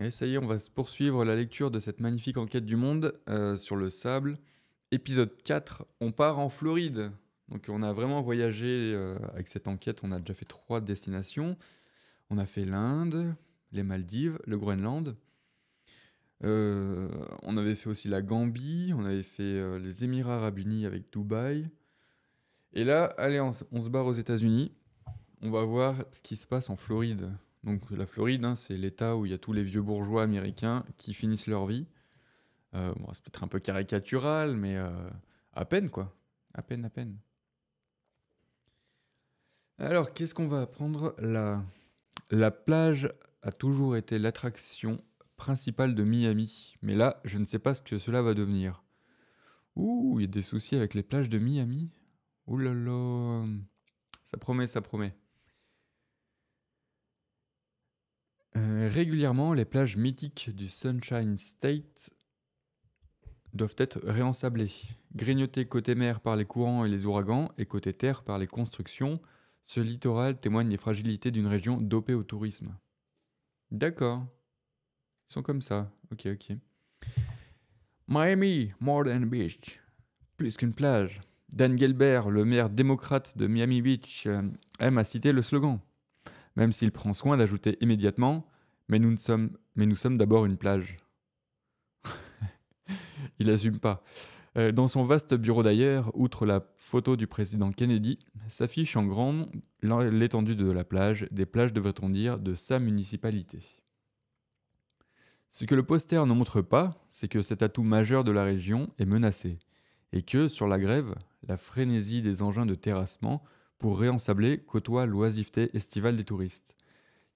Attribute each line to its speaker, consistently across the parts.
Speaker 1: Et ça y est, on va poursuivre la lecture de cette magnifique enquête du monde euh, sur le sable. Épisode 4, on part en Floride. Donc on a vraiment voyagé euh, avec cette enquête, on a déjà fait trois destinations. On a fait l'Inde, les Maldives, le Groenland. Euh, on avait fait aussi la Gambie, on avait fait les Émirats arabes unis avec Dubaï. Et là, allez, on se barre aux États-Unis. On va voir ce qui se passe en Floride. Donc la Floride, hein, c'est l'État où il y a tous les vieux bourgeois américains qui finissent leur vie. Euh, bon, c'est peut-être un peu caricatural, mais euh, à peine quoi. À peine, à peine. Alors, qu'est-ce qu'on va apprendre là La plage a toujours été l'attraction principale de Miami, mais là, je ne sais pas ce que cela va devenir. Ouh, il y a des soucis avec les plages de Miami. Ouh là là, ça promet, ça promet. Euh, régulièrement, les plages mythiques du Sunshine State doivent être réensablées, grignotées côté mer par les courants et les ouragans et côté terre par les constructions. Ce littoral témoigne des fragilités d'une région dopée au tourisme. D'accord. Ils sont comme ça. Ok, ok. Miami, more than beach. Plus qu'une plage. Dan Gelbert, le maire démocrate de Miami Beach, euh, aime à citer le slogan même s'il prend soin d'ajouter immédiatement mais nous, sommes, mais nous sommes d'abord une plage. il assume pas. Euh, dans son vaste bureau d'ailleurs, outre la photo du président Kennedy, s'affiche en grande l'étendue de la plage, des plages devrait-on dire, de sa municipalité. Ce que le poster ne montre pas, c'est que cet atout majeur de la région est menacé, et que, sur la grève, la frénésie des engins de terrassement pour réensabler côtoie l'oisiveté estivale des touristes,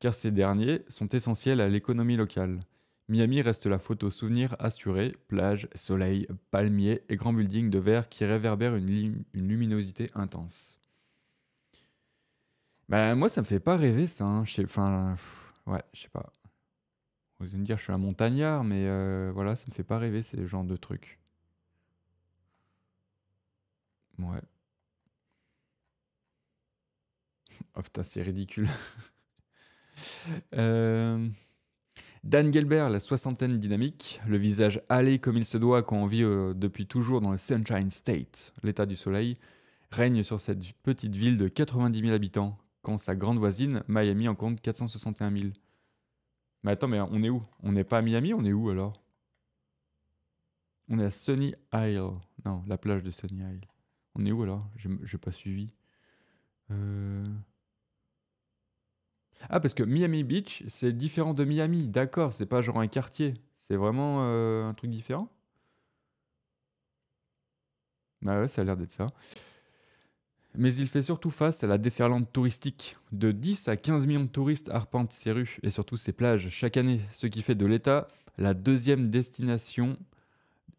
Speaker 1: car ces derniers sont essentiels à l'économie locale. Miami reste la photo souvenir assurée, plage, soleil, palmiers et grands buildings de verre qui réverbèrent une, luminosité intense. Ben moi ça me fait pas rêver ça, hein. enfin ouais je sais pas. Vous allez me dire je suis un montagnard mais euh, voilà ça me fait pas rêver ces genres de trucs. Ouais. Oh putain, c'est ridicule. Euh, Dan Gelbert, la soixantaine dynamique, le visage allé comme il se doit quand on vit euh, depuis toujours dans le Sunshine State, l'état du soleil, règne sur cette petite ville de 90 000 habitants, quand sa grande voisine, Miami, en compte 461 000. Mais attends, mais on est où On n'est pas à Miami, on est où alors On est à Sunny Isle. Non, la plage de Sunny Isle. On est où alors Je J'ai pas suivi. Euh. Ah, parce que Miami Beach, c'est différent de Miami, d'accord, c'est pas genre un quartier, c'est vraiment euh, un truc différent. Bah ouais, ça a l'air d'être ça. Mais il fait surtout face à la déferlante touristique. De 10 à 15 millions de touristes arpentent ses rues et surtout ses plages chaque année, ce qui fait de l'État la deuxième destination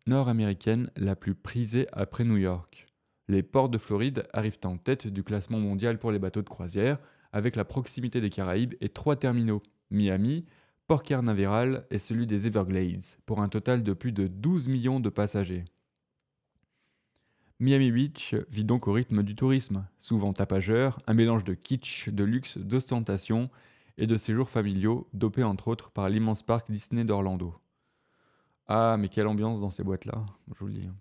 Speaker 1: nord-américaine la plus prisée après New York les ports de Floride arrivent en tête du classement mondial pour les bateaux de croisière, avec la proximité des Caraïbes et trois terminaux, Miami, Port Carnaveral et celui des Everglades, pour un total de plus de 12 millions de passagers. Miami Beach vit donc au rythme du tourisme, souvent tapageur, un mélange de kitsch, de luxe, d'ostentation et de séjours familiaux, dopés entre autres par l'immense parc Disney d'Orlando. Ah, mais quelle ambiance dans ces boîtes-là, je vous dis. Hein.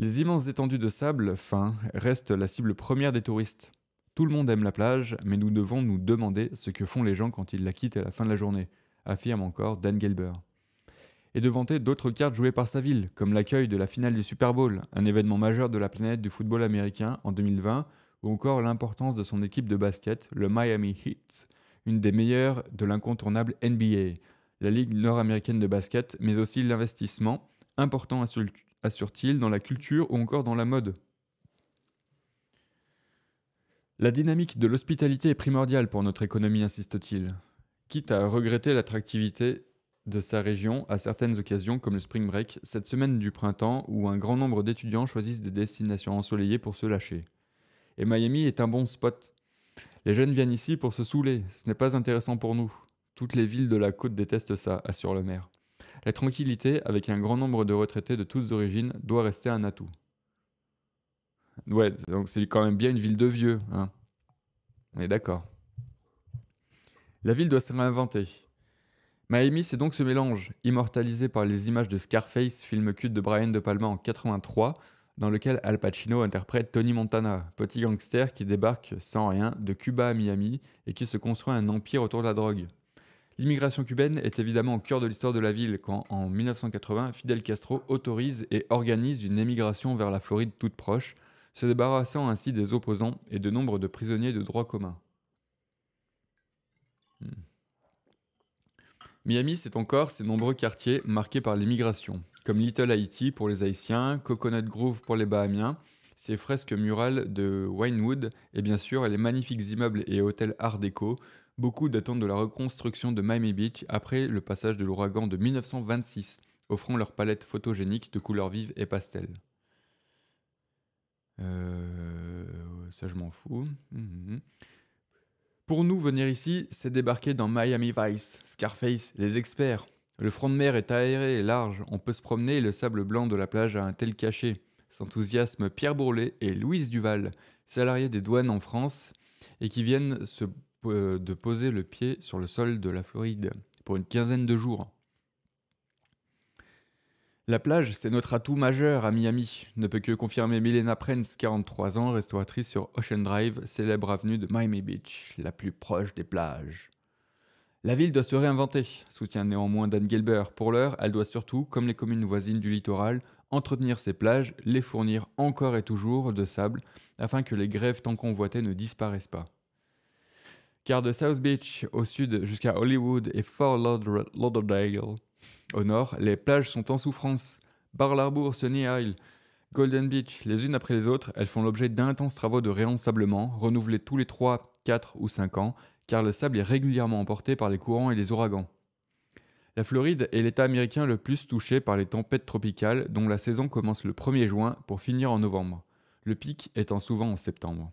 Speaker 1: Les immenses étendues de sable fin restent la cible première des touristes. Tout le monde aime la plage, mais nous devons nous demander ce que font les gens quand ils la quittent à la fin de la journée, affirme encore Dan Gelber. Et de vanter d'autres cartes jouées par sa ville, comme l'accueil de la finale du Super Bowl, un événement majeur de la planète du football américain en 2020, ou encore l'importance de son équipe de basket, le Miami Heat, une des meilleures de l'incontournable NBA, la ligue nord-américaine de basket, mais aussi l'investissement important à assure-t-il, dans la culture ou encore dans la mode. La dynamique de l'hospitalité est primordiale pour notre économie, insiste-t-il, quitte à regretter l'attractivité de sa région à certaines occasions comme le spring break, cette semaine du printemps où un grand nombre d'étudiants choisissent des destinations ensoleillées pour se lâcher. Et Miami est un bon spot. Les jeunes viennent ici pour se saouler, ce n'est pas intéressant pour nous. Toutes les villes de la côte détestent ça, assure le maire. La tranquillité, avec un grand nombre de retraités de toutes origines, doit rester un atout. Ouais, donc c'est quand même bien une ville de vieux. Hein. On est d'accord. La ville doit se réinventer. Miami, c'est donc ce mélange, immortalisé par les images de Scarface, film culte de Brian De Palma en 83, dans lequel Al Pacino interprète Tony Montana, petit gangster qui débarque sans rien de Cuba à Miami et qui se construit un empire autour de la drogue. L'immigration cubaine est évidemment au cœur de l'histoire de la ville quand, en 1980, Fidel Castro autorise et organise une émigration vers la Floride toute proche, se débarrassant ainsi des opposants et de nombre de prisonniers de droit commun. Hmm. Miami, c'est encore ses nombreux quartiers marqués par l'immigration, comme Little Haiti pour les Haïtiens, Coconut Grove pour les Bahamiens, ses fresques murales de Winewood et bien sûr les magnifiques immeubles et hôtels Art déco Beaucoup datant de la reconstruction de Miami Beach après le passage de l'ouragan de 1926, offrant leur palette photogénique de couleurs vives et pastels. Euh, ça, je m'en fous. Mhm. Pour nous, venir ici, c'est débarquer dans Miami Vice, Scarface, les experts. Le front de mer est aéré et large, on peut se promener et le sable blanc de la plage a un tel cachet. S'enthousiasme Pierre Bourlet et Louise Duval, salariés des douanes en France, et qui viennent se euh, de poser le pied sur le sol de la Floride pour une quinzaine de jours. La plage, c'est notre atout majeur à Miami, ne peut que confirmer Milena Prince 43 ans, restauratrice sur Ocean Drive, célèbre avenue de Miami Beach, la plus proche des plages. La ville doit se réinventer, soutient néanmoins Dan Gelber. Pour l'heure, elle doit surtout, comme les communes voisines du littoral, entretenir ses plages, les fournir encore et toujours de sable, afin que les grèves tant convoitées ne disparaissent pas car de South Beach au sud jusqu'à Hollywood et Fort Lauderdale au nord, les plages sont en souffrance. Bar Harbor, Sunny Isle, Golden Beach, les unes après les autres, elles font l'objet d'intenses travaux de réensablement, renouvelés tous les 3, 4 ou 5 ans, car le sable est régulièrement emporté par les courants et les ouragans. La Floride est l'État américain le plus touché par les tempêtes tropicales, dont la saison commence le 1er juin pour finir en novembre, le pic étant souvent en septembre.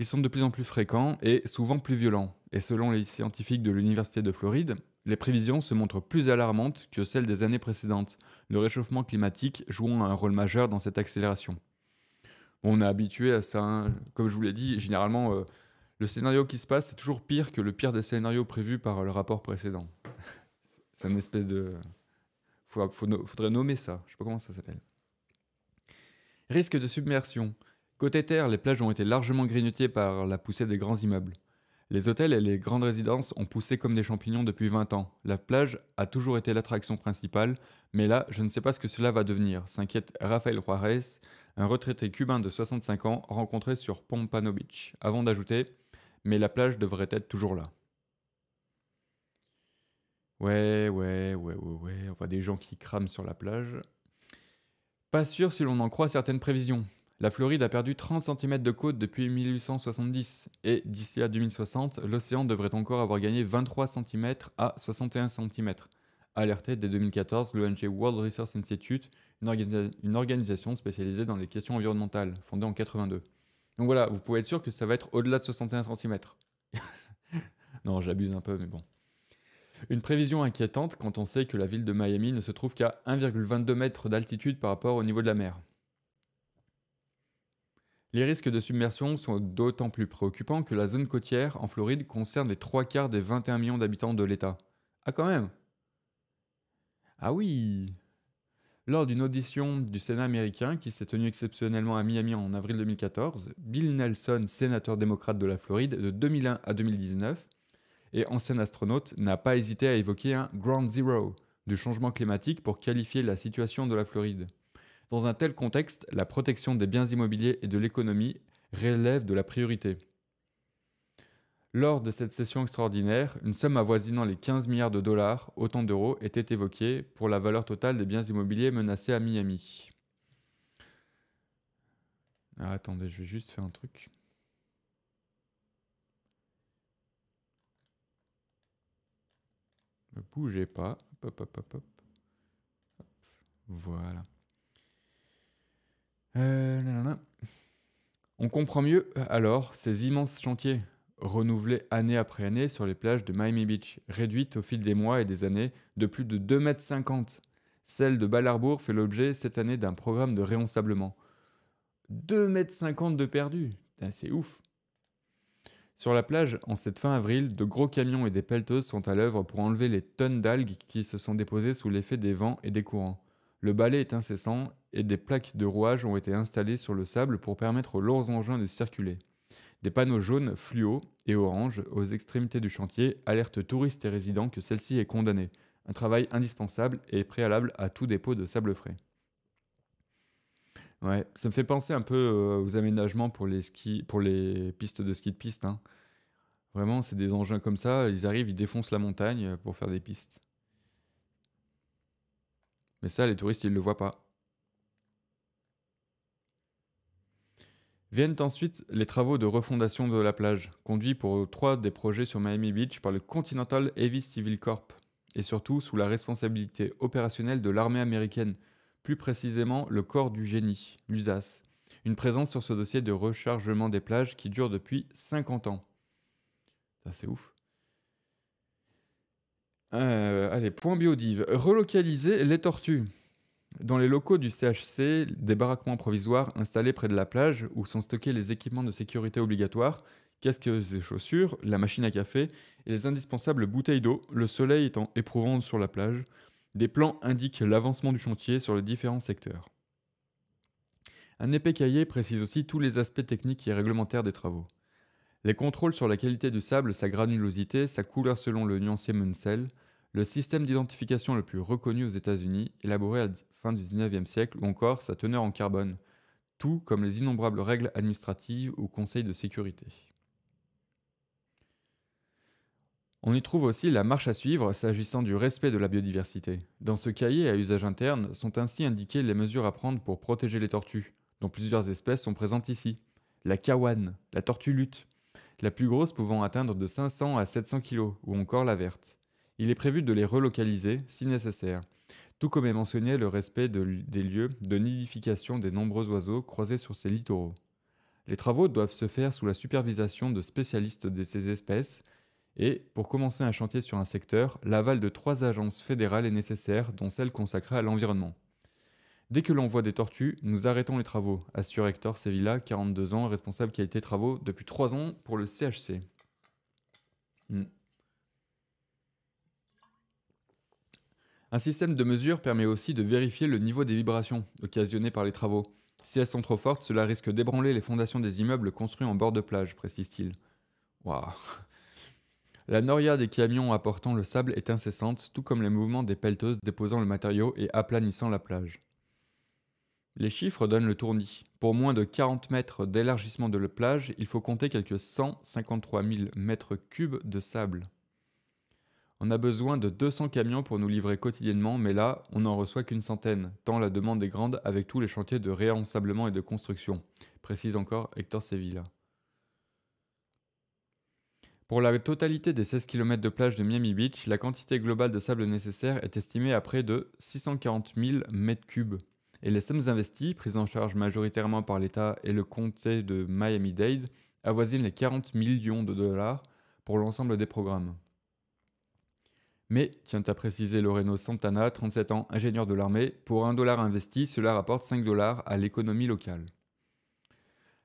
Speaker 1: Ils sont de plus en plus fréquents et souvent plus violents. Et selon les scientifiques de l'Université de Floride, les prévisions se montrent plus alarmantes que celles des années précédentes, le réchauffement climatique jouant un rôle majeur dans cette accélération. On est habitué à ça, hein. comme je vous l'ai dit, généralement, euh, le scénario qui se passe, c'est toujours pire que le pire des scénarios prévus par le rapport précédent. c'est une espèce de... faudrait nommer ça, je sais pas comment ça s'appelle. Risque de submersion. Côté terre, les plages ont été largement grignotées par la poussée des grands immeubles. Les hôtels et les grandes résidences ont poussé comme des champignons depuis 20 ans. La plage a toujours été l'attraction principale, mais là, je ne sais pas ce que cela va devenir, s'inquiète Rafael Juarez, un retraité cubain de 65 ans rencontré sur Pompano Beach, avant d'ajouter Mais la plage devrait être toujours là. Ouais, ouais, ouais, ouais, ouais, on voit des gens qui crament sur la plage. Pas sûr si l'on en croit certaines prévisions. La Floride a perdu 30 cm de côte depuis 1870, et d'ici à 2060, l'océan devrait encore avoir gagné 23 cm à 61 cm, alerté dès 2014 l'ONG World Resource Institute, une, organisation spécialisée dans les questions environnementales, fondée en 82. Donc voilà, vous pouvez être sûr que ça va être au-delà de 61 cm. non, j'abuse un peu, mais bon. Une prévision inquiétante quand on sait que la ville de Miami ne se trouve qu'à 1,22 m d'altitude par rapport au niveau de la mer. Les risques de submersion sont d'autant plus préoccupants que la zone côtière en Floride concerne les trois quarts des 21 millions d'habitants de l'État. Ah quand même Ah oui lors d'une audition du Sénat américain qui s'est tenue exceptionnellement à Miami en avril 2014, Bill Nelson, sénateur démocrate de la Floride de 2001 à 2019 et ancien astronaute, n'a pas hésité à évoquer un Ground Zero du changement climatique pour qualifier la situation de la Floride. Dans un tel contexte, la protection des biens immobiliers et de l'économie relève de la priorité. Lors de cette session extraordinaire, une somme avoisinant les 15 milliards de dollars, autant d'euros, était évoquée pour la valeur totale des biens immobiliers menacés à Miami. Ah, attendez, je vais juste faire un truc. Ne bougez pas. Voilà. Euh, On comprend mieux euh, alors ces immenses chantiers renouvelés année après année sur les plages de Miami Beach, réduites au fil des mois et des années de plus de 2,50 m. Celle de Ballarbourg fait l'objet cette année d'un programme de réensablement. 2,50 m de perdu C'est ouf Sur la plage, en cette fin avril, de gros camions et des pelleteuses sont à l'œuvre pour enlever les tonnes d'algues qui se sont déposées sous l'effet des vents et des courants. Le balai est incessant et des plaques de rouage ont été installées sur le sable pour permettre aux lourds engins de circuler. Des panneaux jaunes, fluo et orange aux extrémités du chantier alertent touristes et résidents que celle-ci est condamnée. Un travail indispensable et préalable à tout dépôt de sable frais. Ouais, ça me fait penser un peu euh, aux aménagements pour les, skis, pour les pistes de ski de piste. Hein. Vraiment, c'est des engins comme ça, ils arrivent, ils défoncent la montagne pour faire des pistes. Mais ça, les touristes, ils ne le voient pas. Viennent ensuite les travaux de refondation de la plage, conduits pour trois des projets sur Miami Beach par le Continental Heavy Civil Corp, et surtout sous la responsabilité opérationnelle de l'armée américaine, plus précisément le corps du génie, l'USAS, une présence sur ce dossier de rechargement des plages qui dure depuis 50 ans. Ça c'est ouf. Euh, allez, point biodive. Relocaliser les tortues. Dans les locaux du CHC, des baraquements provisoires installés près de la plage où sont stockés les équipements de sécurité obligatoires, casques et chaussures, la machine à café et les indispensables bouteilles d'eau, le soleil étant éprouvant sur la plage, des plans indiquent l'avancement du chantier sur les différents secteurs. Un épais cahier précise aussi tous les aspects techniques et réglementaires des travaux. Les contrôles sur la qualité du sable, sa granulosité, sa couleur selon le nuancier Munsell, le système d'identification le plus reconnu aux États-Unis, élaboré à la fin du XIXe siècle, ou encore sa teneur en carbone, tout comme les innombrables règles administratives ou conseils de sécurité. On y trouve aussi la marche à suivre s'agissant du respect de la biodiversité. Dans ce cahier à usage interne sont ainsi indiquées les mesures à prendre pour protéger les tortues, dont plusieurs espèces sont présentes ici. La kawan, la tortue lutte, la plus grosse pouvant atteindre de 500 à 700 kg, ou encore la verte il est prévu de les relocaliser si nécessaire. Tout comme est mentionné le respect des lieux de nidification des nombreux oiseaux croisés sur ces littoraux. Les travaux doivent se faire sous la supervision de spécialistes de ces espèces, et pour commencer un chantier sur un secteur, l'aval de trois agences fédérales est nécessaire, dont celle consacrée à l'environnement. Dès que l'on voit des tortues, nous arrêtons les travaux, assure Hector Sevilla, 42 ans, responsable qualité travaux depuis 3 ans pour le CHC. Un système de mesure permet aussi de vérifier le niveau des vibrations occasionnées par les travaux. Si elles sont trop fortes, cela risque d'ébranler les fondations des immeubles construits en bord de plage, précise-t-il. La noria des camions apportant le sable est incessante, tout comme les mouvements des pelleteuses déposant le matériau et aplanissant la plage. Les chiffres donnent le tournis. Pour moins de 40 mètres d'élargissement de la plage, il faut compter quelques 153 000 mètres cubes de sable. On a besoin de 200 camions pour nous livrer quotidiennement, mais là, on n'en reçoit qu'une centaine, tant la demande est grande avec tous les chantiers de réensablement et de construction, précise encore Hector Sevilla. Pour la totalité des 16 km de plage de Miami Beach, la quantité globale de sable nécessaire est estimée à près de 640 000 m3. Et les sommes investies, prises en charge majoritairement par l'État et le comté de Miami-Dade, avoisinent les 40 millions de dollars pour l'ensemble des programmes. Mais, tient à préciser Loreno Santana, 37 ans, ingénieur de l'armée, pour 1 dollar investi, cela rapporte 5 dollars à l'économie locale.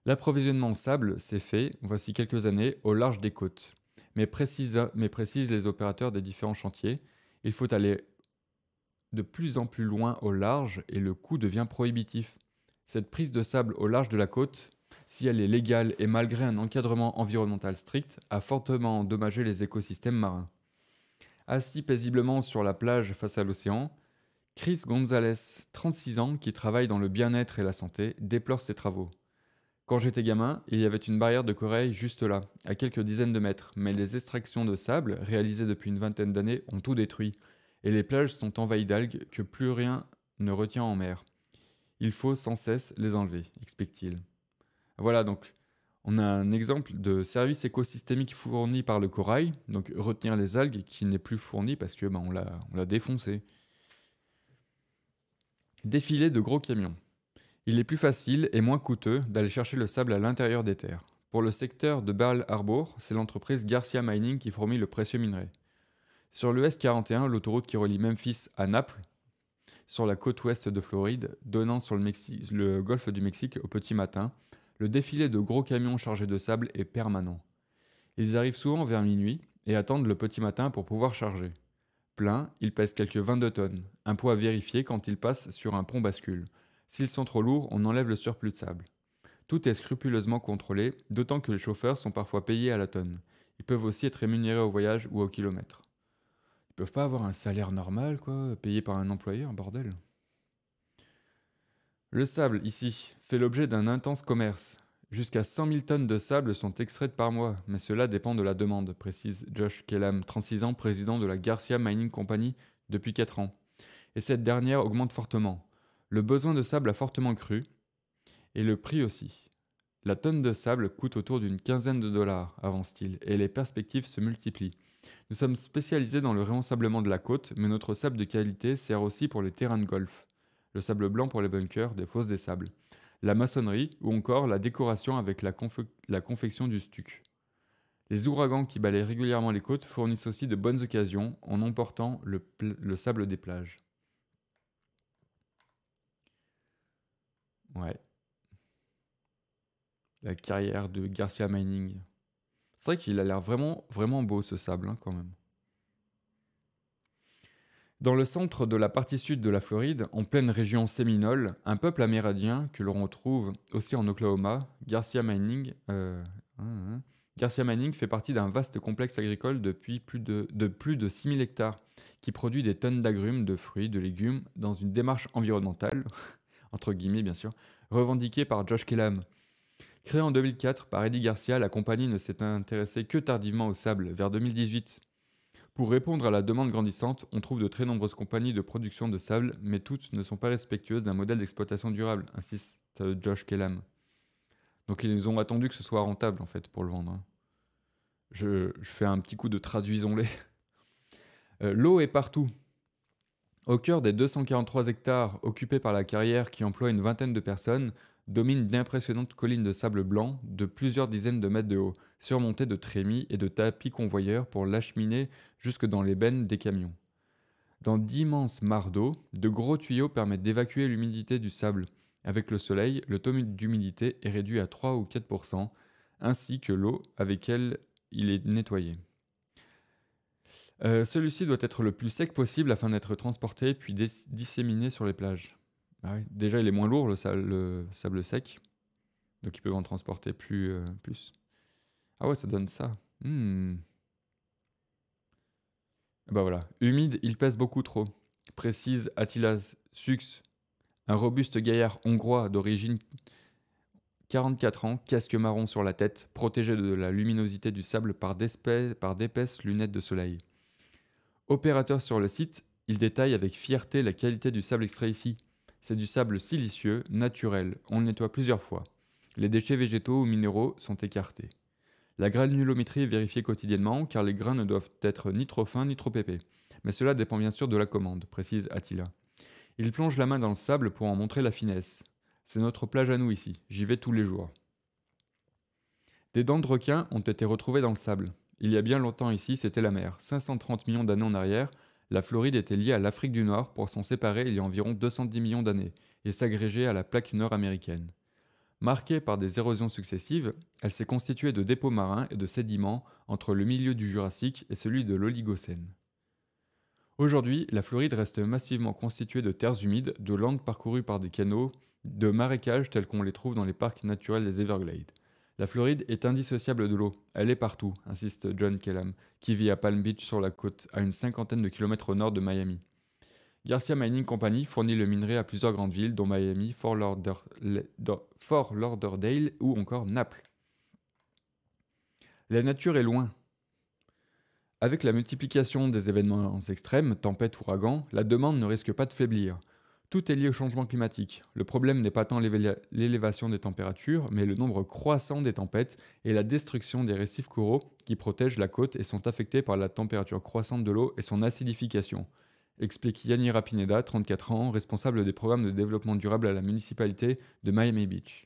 Speaker 1: L'approvisionnement en sable s'est fait, voici quelques années, au large des côtes. Mais précisent précise les opérateurs des différents chantiers, il faut aller de plus en plus loin au large et le coût devient prohibitif. Cette prise de sable au large de la côte, si elle est légale et malgré un encadrement environnemental strict, a fortement endommagé les écosystèmes marins assis paisiblement sur la plage face à l'océan, Chris Gonzalez, 36 ans, qui travaille dans le bien-être et la santé, déplore ses travaux. Quand j'étais gamin, il y avait une barrière de corail juste là, à quelques dizaines de mètres, mais les extractions de sable, réalisées depuis une vingtaine d'années, ont tout détruit, et les plages sont envahies d'algues que plus rien ne retient en mer. Il faut sans cesse les enlever, explique-t-il. Voilà donc, on a un exemple de service écosystémique fourni par le corail, donc retenir les algues qui n'est plus fourni parce que ben, on l'a défoncé. Défilé de gros camions. Il est plus facile et moins coûteux d'aller chercher le sable à l'intérieur des terres. Pour le secteur de Bâle Harbour, c'est l'entreprise Garcia Mining qui fournit le précieux minerai. Sur le S41, l'autoroute qui relie Memphis à Naples, sur la côte ouest de Floride, donnant sur le golfe du Mexique au petit matin, le défilé de gros camions chargés de sable est permanent. Ils arrivent souvent vers minuit et attendent le petit matin pour pouvoir charger. Plein, ils pèsent quelques 22 tonnes, un poids vérifié quand ils passent sur un pont bascule. S'ils sont trop lourds, on enlève le surplus de sable. Tout est scrupuleusement contrôlé, d'autant que les chauffeurs sont parfois payés à la tonne. Ils peuvent aussi être rémunérés au voyage ou au kilomètre. Ils peuvent pas avoir un salaire normal, quoi, payé par un employeur, bordel. Le sable, ici, fait l'objet d'un intense commerce. Jusqu'à 100 000 tonnes de sable sont extraites par mois, mais cela dépend de la demande, précise Josh Kellam, 36 ans, président de la Garcia Mining Company depuis 4 ans. Et cette dernière augmente fortement. Le besoin de sable a fortement cru, et le prix aussi. La tonne de sable coûte autour d'une quinzaine de dollars, avance-t-il, et les perspectives se multiplient. Nous sommes spécialisés dans le réensablement de la côte, mais notre sable de qualité sert aussi pour les terrains de golf le sable blanc pour les bunkers, des fosses des sables, la maçonnerie ou encore la décoration avec la, confection du stuc. Les ouragans qui balayaient régulièrement les côtes fournissent aussi de bonnes occasions en emportant le, sable des plages. Ouais. La carrière de Garcia Mining. C'est vrai qu'il a l'air vraiment, vraiment beau ce sable hein, quand même. Dans le centre de la partie sud de la Floride, en pleine région séminole, un peuple amérindien que l'on retrouve aussi en Oklahoma, Garcia Mining, euh, hein, hein, Garcia Mining fait partie d'un vaste complexe agricole depuis plus de, de plus de 6000 hectares, qui produit des tonnes d'agrumes, de fruits, de légumes, dans une démarche environnementale, entre guillemets bien sûr, revendiquée par Josh Kellam. Créée en 2004 par Eddie Garcia, la compagnie ne s'est intéressée que tardivement au sable, vers 2018. Pour répondre à la demande grandissante, on trouve de très nombreuses compagnies de production de sable, mais toutes ne sont pas respectueuses d'un modèle d'exploitation durable, insiste euh, Josh Kellam. Donc ils ont attendu que ce soit rentable en fait pour le vendre. Hein. Je, fais un petit coup de traduisons-les. Euh, l'eau est partout. Au cœur des 243 hectares occupés par la carrière qui emploie une vingtaine de personnes, domine d'impressionnantes collines de sable blanc de plusieurs dizaines de mètres de haut, surmontées de trémies et de tapis convoyeurs pour l'acheminer jusque dans les bennes des camions. Dans d'immenses mares d'eau, de gros tuyaux permettent d'évacuer l'humidité du sable. Avec le soleil, le taux d'humidité est réduit à 3 ou 4 ainsi que l'eau avec laquelle il est nettoyé. Euh, celui-ci doit être le plus sec possible afin d'être transporté puis disséminé sur les plages. Ah Déjà, il est moins lourd, le sable, sec. Donc, ils peuvent en transporter plus. Euh, plus. Ah ouais, ça donne ça. Hmm. Bah voilà. Humide, il pèse beaucoup trop. Précise Attila Sux, un robuste gaillard hongrois d'origine 44 ans, casque marron sur la tête, protégé de la luminosité du sable par d'épaisses lunettes de soleil. Opérateur sur le site, il détaille avec fierté la qualité du sable extrait ici. C'est du sable silicieux, naturel, on le nettoie plusieurs fois. Les déchets végétaux ou minéraux sont écartés. La granulométrie est vérifiée quotidiennement car les grains ne doivent être ni trop fins ni trop épais. Mais cela dépend bien sûr de la commande, précise Attila. Il plonge la main dans le sable pour en montrer la finesse. C'est notre plage à nous ici, j'y vais tous les jours. Des dents de requin ont été retrouvées dans le sable. Il y a bien longtemps ici, c'était la mer. 530 millions d'années en arrière, la Floride était liée à l'Afrique du Nord pour s'en séparer il y a environ 210 millions d'années et s'agréger à la plaque nord-américaine. Marquée par des érosions successives, elle s'est constituée de dépôts marins et de sédiments entre le milieu du Jurassique et celui de l'Oligocène. Aujourd'hui, la Floride reste massivement constituée de terres humides, de landes parcourues par des canaux, de marécages tels qu'on les trouve dans les parcs naturels des Everglades. La Floride est indissociable de l'eau, elle est partout, insiste John Kellam, qui vit à Palm Beach sur la côte, à une cinquantaine de kilomètres au nord de Miami. Garcia Mining Company fournit le minerai à plusieurs grandes villes, dont Miami, Fort, Fort Lauderdale ou encore Naples. La nature est loin. Avec la multiplication des événements extrêmes, tempêtes, ouragans, la demande ne risque pas de faiblir. Tout est lié au changement climatique. Le problème n'est pas tant l'élévation des températures, mais le nombre croissant des tempêtes et la destruction des récifs coraux qui protègent la côte et sont affectés par la température croissante de l'eau et son acidification. Explique Yanira Pineda, 34 ans, responsable des programmes de développement durable à la municipalité de Miami Beach.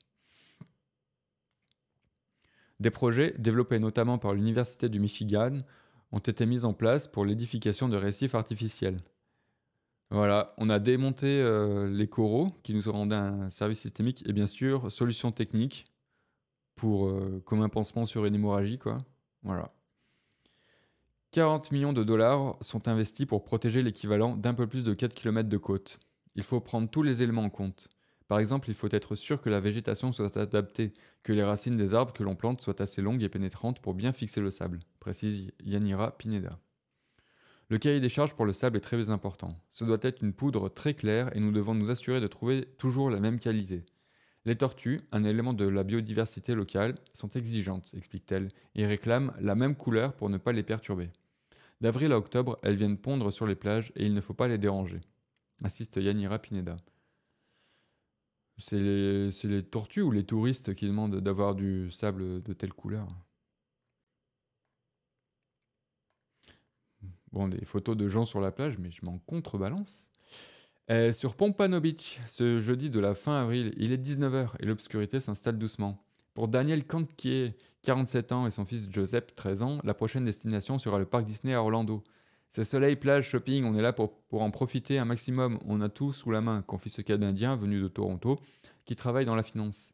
Speaker 1: Des projets, développés notamment par l'Université du Michigan, ont été mis en place pour l'édification de récifs artificiels. Voilà, on a démonté euh, les coraux qui nous rendu un service systémique et bien sûr, solution technique pour euh, comme un pansement sur une hémorragie, quoi. Voilà. 40 millions de dollars sont investis pour protéger l'équivalent d'un peu plus de 4 km de côte. Il faut prendre tous les éléments en compte. Par exemple, il faut être sûr que la végétation soit adaptée, que les racines des arbres que l'on plante soient assez longues et pénétrantes pour bien fixer le sable, précise Yanira Pineda. Le cahier des charges pour le sable est très important. Ce doit être une poudre très claire et nous devons nous assurer de trouver toujours la même qualité. Les tortues, un élément de la biodiversité locale, sont exigeantes, explique-t-elle, et réclament la même couleur pour ne pas les perturber. D'avril à octobre, elles viennent pondre sur les plages et il ne faut pas les déranger. Assiste Yanira Pineda. C'est les, tortues ou les touristes qui demandent d'avoir du sable de telle couleur Bon, des photos de gens sur la plage, mais je m'en contrebalance. Euh, sur Pompano Beach, ce jeudi de la fin avril, il est 19h et l'obscurité s'installe doucement. Pour Daniel est 47 ans, et son fils Joseph, 13 ans, la prochaine destination sera le parc Disney à Orlando. C'est soleil, plage, shopping, on est là pour, pour, en profiter un maximum. On a tout sous la main, confie ce cas indien venu de Toronto qui travaille dans la finance.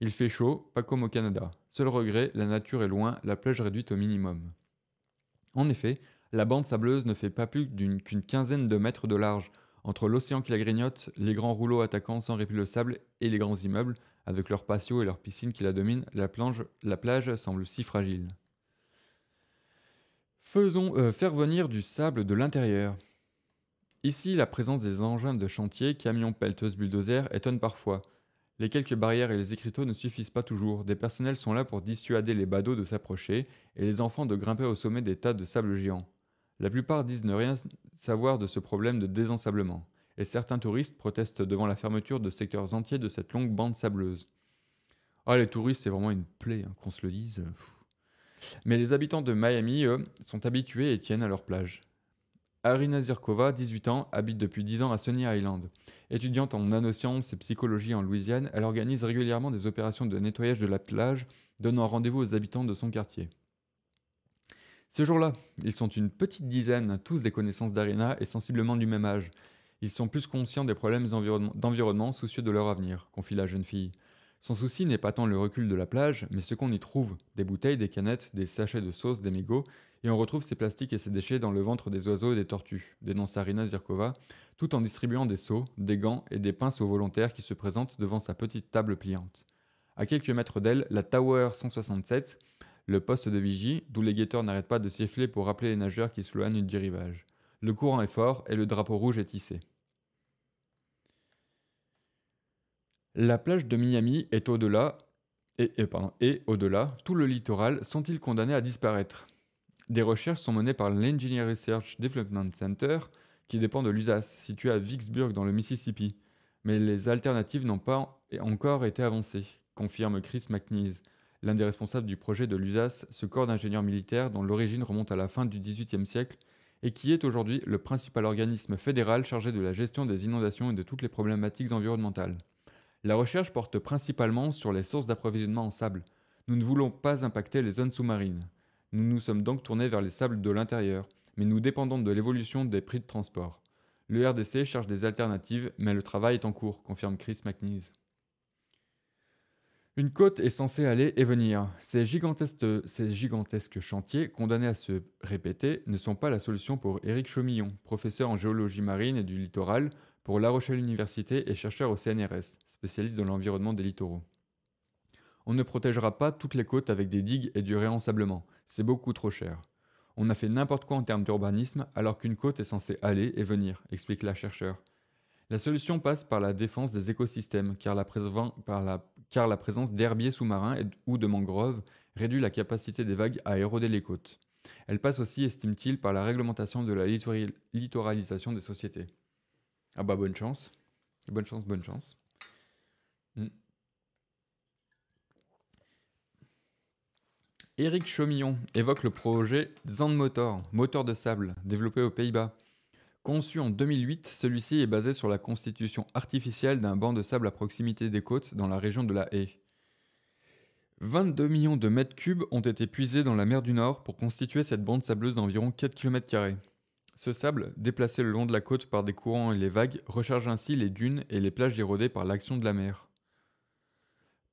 Speaker 1: Il fait chaud, pas comme au Canada. Seul regret, la nature est loin, la plage réduite au minimum. En effet, la bande sableuse ne fait pas plus d'une, qu'une quinzaine de mètres de large, entre l'océan qui la grignote, les grands rouleaux attaquants sans répit le sable et les grands immeubles, avec leurs patios et leurs piscines qui la dominent, la, plage semble si fragile. Faisons euh, faire venir du sable de l'intérieur. Ici, la présence des engins de chantier, camions, pelleteuses, bulldozers étonne parfois. Les quelques barrières et les écriteaux ne suffisent pas toujours. Des personnels sont là pour dissuader les badauds de s'approcher et les enfants de grimper au sommet des tas de sable géants. La plupart disent ne rien savoir de ce problème de désensablement, et certains touristes protestent devant la fermeture de secteurs entiers de cette longue bande sableuse. Ah, les touristes, c'est vraiment une plaie, hein, qu'on se le dise. Mais les habitants de Miami, eux, sont habitués et tiennent à leur plage. Arina Zirkova, 18 ans, habite depuis 10 ans à Sunny Island. Étudiante en nanosciences et psychologie en Louisiane, elle organise régulièrement des opérations de nettoyage de la plage, donnant rendez-vous aux habitants de son quartier. Ce jour-là, ils sont une petite dizaine, tous des connaissances d'Arina et sensiblement du même âge. Ils sont plus conscients des problèmes d'environnement, soucieux de leur avenir, confie la jeune fille. Son souci n'est pas tant le recul de la plage, mais ce qu'on y trouve des bouteilles, des canettes, des sachets de sauce, des mégots, et on retrouve ces plastiques et ces déchets dans le ventre des oiseaux et des tortues, dénonce Arina Zirkova, tout en distribuant des seaux, des gants et des pinces aux volontaires qui se présentent devant sa petite table pliante. À quelques mètres d'elle, la Tower 167, le poste de vigie, d'où les guetteurs n'arrêtent pas de siffler pour rappeler les nageurs qui s'éloignent du rivage. Le courant est fort et le drapeau rouge est tissé. La plage de Miami est au-delà, et, et au-delà, tout le littoral sont-ils condamnés à disparaître Des recherches sont menées par l'Engineer Research Development Center, qui dépend de l'USAS, situé à Vicksburg dans le Mississippi. Mais les alternatives n'ont pas encore été avancées, confirme Chris McNeese, l'un des responsables du projet de l'USAS, ce corps d'ingénieurs militaires dont l'origine remonte à la fin du XVIIIe siècle et qui est aujourd'hui le principal organisme fédéral chargé de la gestion des inondations et de toutes les problématiques environnementales. La recherche porte principalement sur les sources d'approvisionnement en sable. Nous ne voulons pas impacter les zones sous-marines. Nous nous sommes donc tournés vers les sables de l'intérieur, mais nous dépendons de l'évolution des prix de transport. Le RDC cherche des alternatives, mais le travail est en cours, confirme Chris McNeese. Une côte est censée aller et venir. Ces gigantesques, chantiers, condamnés à se répéter, ne sont pas la solution pour Éric Chaumillon, professeur en géologie marine et du littoral pour La Rochelle Université et chercheur au CNRS, spécialiste de l'environnement des littoraux. On ne protégera pas toutes les côtes avec des digues et du réensablement, c'est beaucoup trop cher. On a fait n'importe quoi en termes d'urbanisme alors qu'une côte est censée aller et venir, explique la chercheure. La solution passe par la défense des écosystèmes, car la, présence d'herbiers sous-marins ou de mangroves réduit la capacité des vagues à éroder les côtes. Elle passe aussi, estime-t-il, par la réglementation de la littoralisation des sociétés. Ah bah bonne chance. Bonne chance, bonne chance. Hmm. Éric Chaumillon évoque le projet Zandmotor, moteur de sable, développé aux Pays-Bas. Conçu en 2008, celui-ci est basé sur la constitution artificielle d'un banc de sable à proximité des côtes dans la région de la Haye. 22 millions de mètres cubes ont été puisés dans la mer du Nord pour constituer cette bande sableuse d'environ 4 km. Ce sable, déplacé le long de la côte par des courants et les vagues, recharge ainsi les dunes et les plages érodées par l'action de la mer.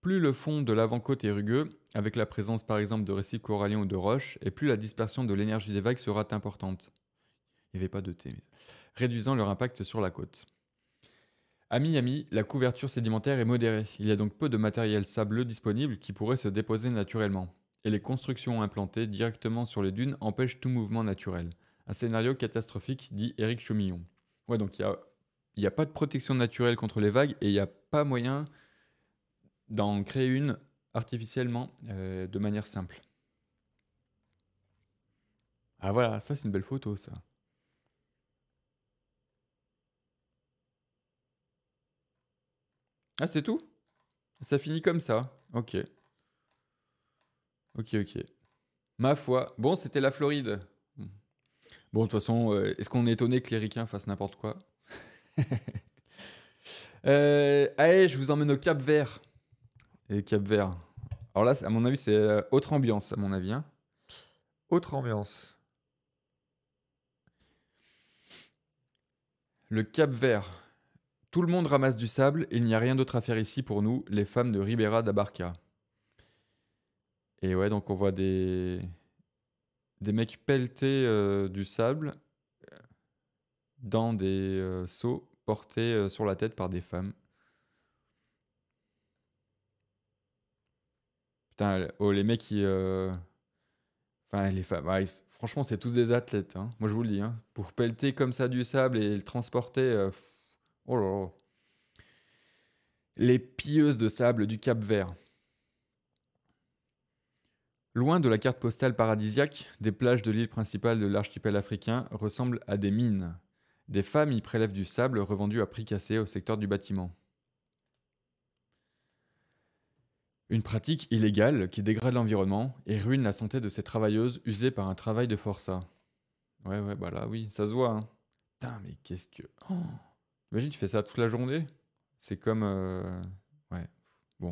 Speaker 1: Plus le fond de l'avant-côte est rugueux, avec la présence par exemple de récifs coralliens ou de roches, et plus la dispersion de l'énergie des vagues sera importante. Il n'y avait pas de thé. Réduisant leur impact sur la côte. À Miami, la couverture sédimentaire est modérée. Il y a donc peu de matériel sableux disponible qui pourrait se déposer naturellement. Et les constructions implantées directement sur les dunes empêchent tout mouvement naturel. Un scénario catastrophique, dit Eric Chaumillon. Ouais, donc il n'y a pas de protection naturelle contre les vagues et il n'y a pas moyen d'en créer une artificiellement euh, de manière simple. Ah voilà, ça c'est une belle photo ça. Ah, c'est tout Ça finit comme ça. Ok. Ok, ok. Ma foi. Bon, c'était la Floride. Bon, de toute façon, euh, est-ce qu'on est étonné que les ricains fassent n'importe quoi euh, Allez, je vous emmène au Cap Vert. Et Cap Vert. Alors là, à mon avis, c'est euh, autre ambiance, à mon avis. Hein. Autre ambiance. Le Cap Vert. Tout le monde ramasse du sable, il n'y a rien d'autre à faire ici pour nous, les femmes de Ribera d'Abarca. Et ouais, donc on voit des, des mecs pelleter euh, du sable euh, dans des euh, seaux portés sur la tête par des femmes. Putain, oh, les mecs, ils. Enfin, les femmes. Ah, franchement, c'est tous des athlètes. Hein. Moi, je vous le dis. Hein. Pour pelleter comme ça du sable et le transporter. Oh Les pieuses de sable du Cap Vert. Loin de la carte postale paradisiaque, des plages de l'île principale de l'archipel africain ressemblent à des mines. Des femmes y prélèvent du sable revendu à prix cassé au secteur du bâtiment. Une pratique illégale qui dégrade l'environnement et ruine la santé de ces travailleuses usées par un travail de forçat. Ouais, ouais, bah là, oui, ça se voit. Hein. Putain, mais qu'est-ce que. Oh. Imagine, tu fais ça toute la journée. C'est comme. Euh, ouais, bon.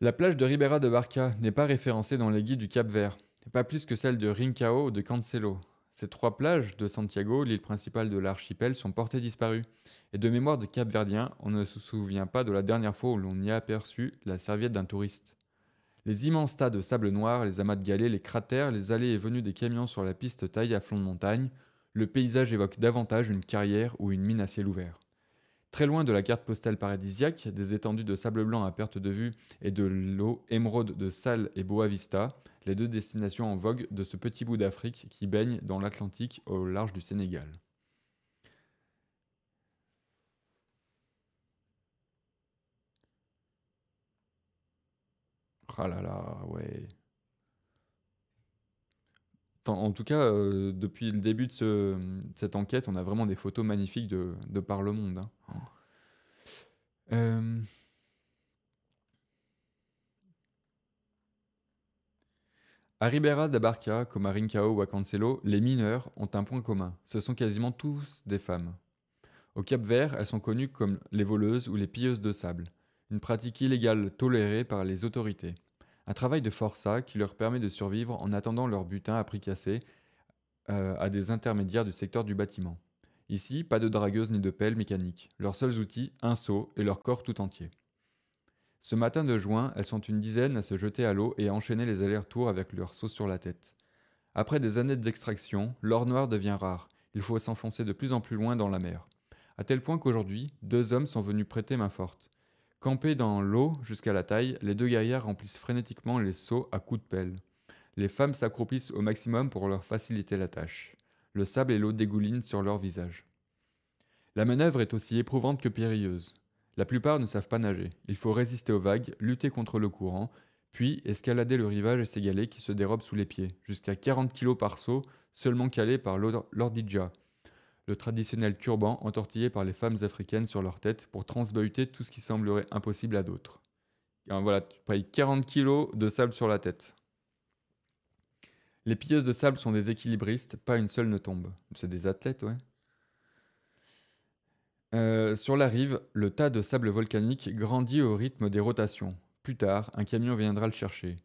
Speaker 1: La plage de Ribera de Barca n'est pas référencée dans les guides du Cap Vert, pas plus que celle de Rincao ou de Cancelo. Ces trois plages de Santiago, l'île principale de l'archipel, sont portées disparues. Et de mémoire de Cap-Verdien, on ne se souvient pas de la dernière fois où l'on y a aperçu la serviette d'un touriste. Les immenses tas de sable noir, les amas de galets, les cratères, les allées et venues des camions sur la piste taillée à flanc de montagne, le paysage évoque davantage une carrière ou une mine à ciel ouvert. Très loin de la carte postale paradisiaque, des étendues de sable blanc à perte de vue et de l'eau émeraude de Sal et Boavista, les deux destinations en vogue de ce petit bout d'Afrique qui baigne dans l'Atlantique au large du Sénégal. Ah ouais en tout cas, euh, depuis le début de, cette enquête, on a vraiment des photos magnifiques de, par le monde. À hein. euh, Ribera da Barca, comme à Rincao ou à Cancelo, les mineurs ont un point commun. Ce sont quasiment tous des femmes. Au Cap Vert, elles sont connues comme les voleuses ou les pilleuses de sable, une pratique illégale tolérée par les autorités. Un travail de forçat qui leur permet de survivre en attendant leur butin à prix cassé euh, à des intermédiaires du secteur du bâtiment. Ici, pas de dragueuse ni de pelle mécanique. Leurs seuls outils, un seau et leur corps tout entier. Ce matin de juin, elles sont une dizaine à se jeter à l'eau et à enchaîner les allers-retours avec leur seau sur la tête. Après des années d'extraction, l'or noir devient rare. Il faut s'enfoncer de plus en plus loin dans la mer. À tel point qu'aujourd'hui, deux hommes sont venus prêter main forte. Campés dans l'eau jusqu'à la taille, les deux guerrières remplissent frénétiquement les seaux à coups de pelle. Les femmes s'accroupissent au maximum pour leur faciliter la tâche. Le sable et l'eau dégoulinent sur leur visage. La manœuvre est aussi éprouvante que périlleuse. La plupart ne savent pas nager. Il faut résister aux vagues, lutter contre le courant, puis escalader le rivage et ses galets qui se dérobent sous les pieds, jusqu'à 40 kg par seau, seulement calés par l'ordidja, le traditionnel turban entortillé par les femmes africaines sur leur tête pour transbahuter tout ce qui semblerait impossible à d'autres. Voilà, tu payes 40 kilos de sable sur la tête. Les pilleuses de sable sont des équilibristes, pas une seule ne tombe. C'est des athlètes, ouais. Euh, sur la rive, le tas de sable volcanique grandit au rythme des rotations. Plus tard, un camion viendra le chercher.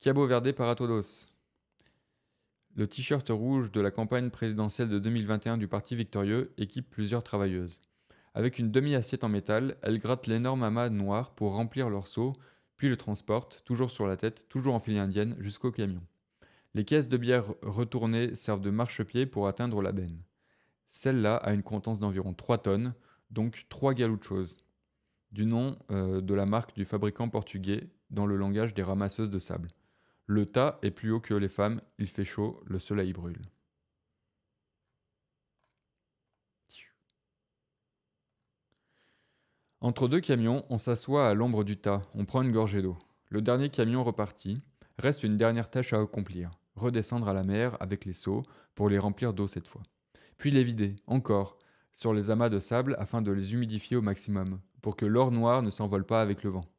Speaker 1: Cabo Verde par le t-shirt rouge de la campagne présidentielle de 2021 du parti victorieux équipe plusieurs travailleuses. Avec une demi-assiette en métal, elles grattent l'énorme amas noir pour remplir leur seau, puis le transportent, toujours sur la tête, toujours en file indienne, jusqu'au camion. Les caisses de bière retournées servent de marchepied pour atteindre la benne. Celle-là a une contenance d'environ 3 tonnes, donc 3 galops de choses. Du nom euh, de la marque du fabricant portugais dans le langage des ramasseuses de sable. Le tas est plus haut que les femmes, il fait chaud, le soleil brûle. Entre deux camions, on s'assoit à l'ombre du tas, on prend une gorgée d'eau. Le dernier camion reparti, reste une dernière tâche à accomplir, redescendre à la mer avec les seaux pour les remplir d'eau cette fois. Puis les vider, encore, sur les amas de sable afin de les humidifier au maximum, pour que l'or noir ne s'envole pas avec le vent.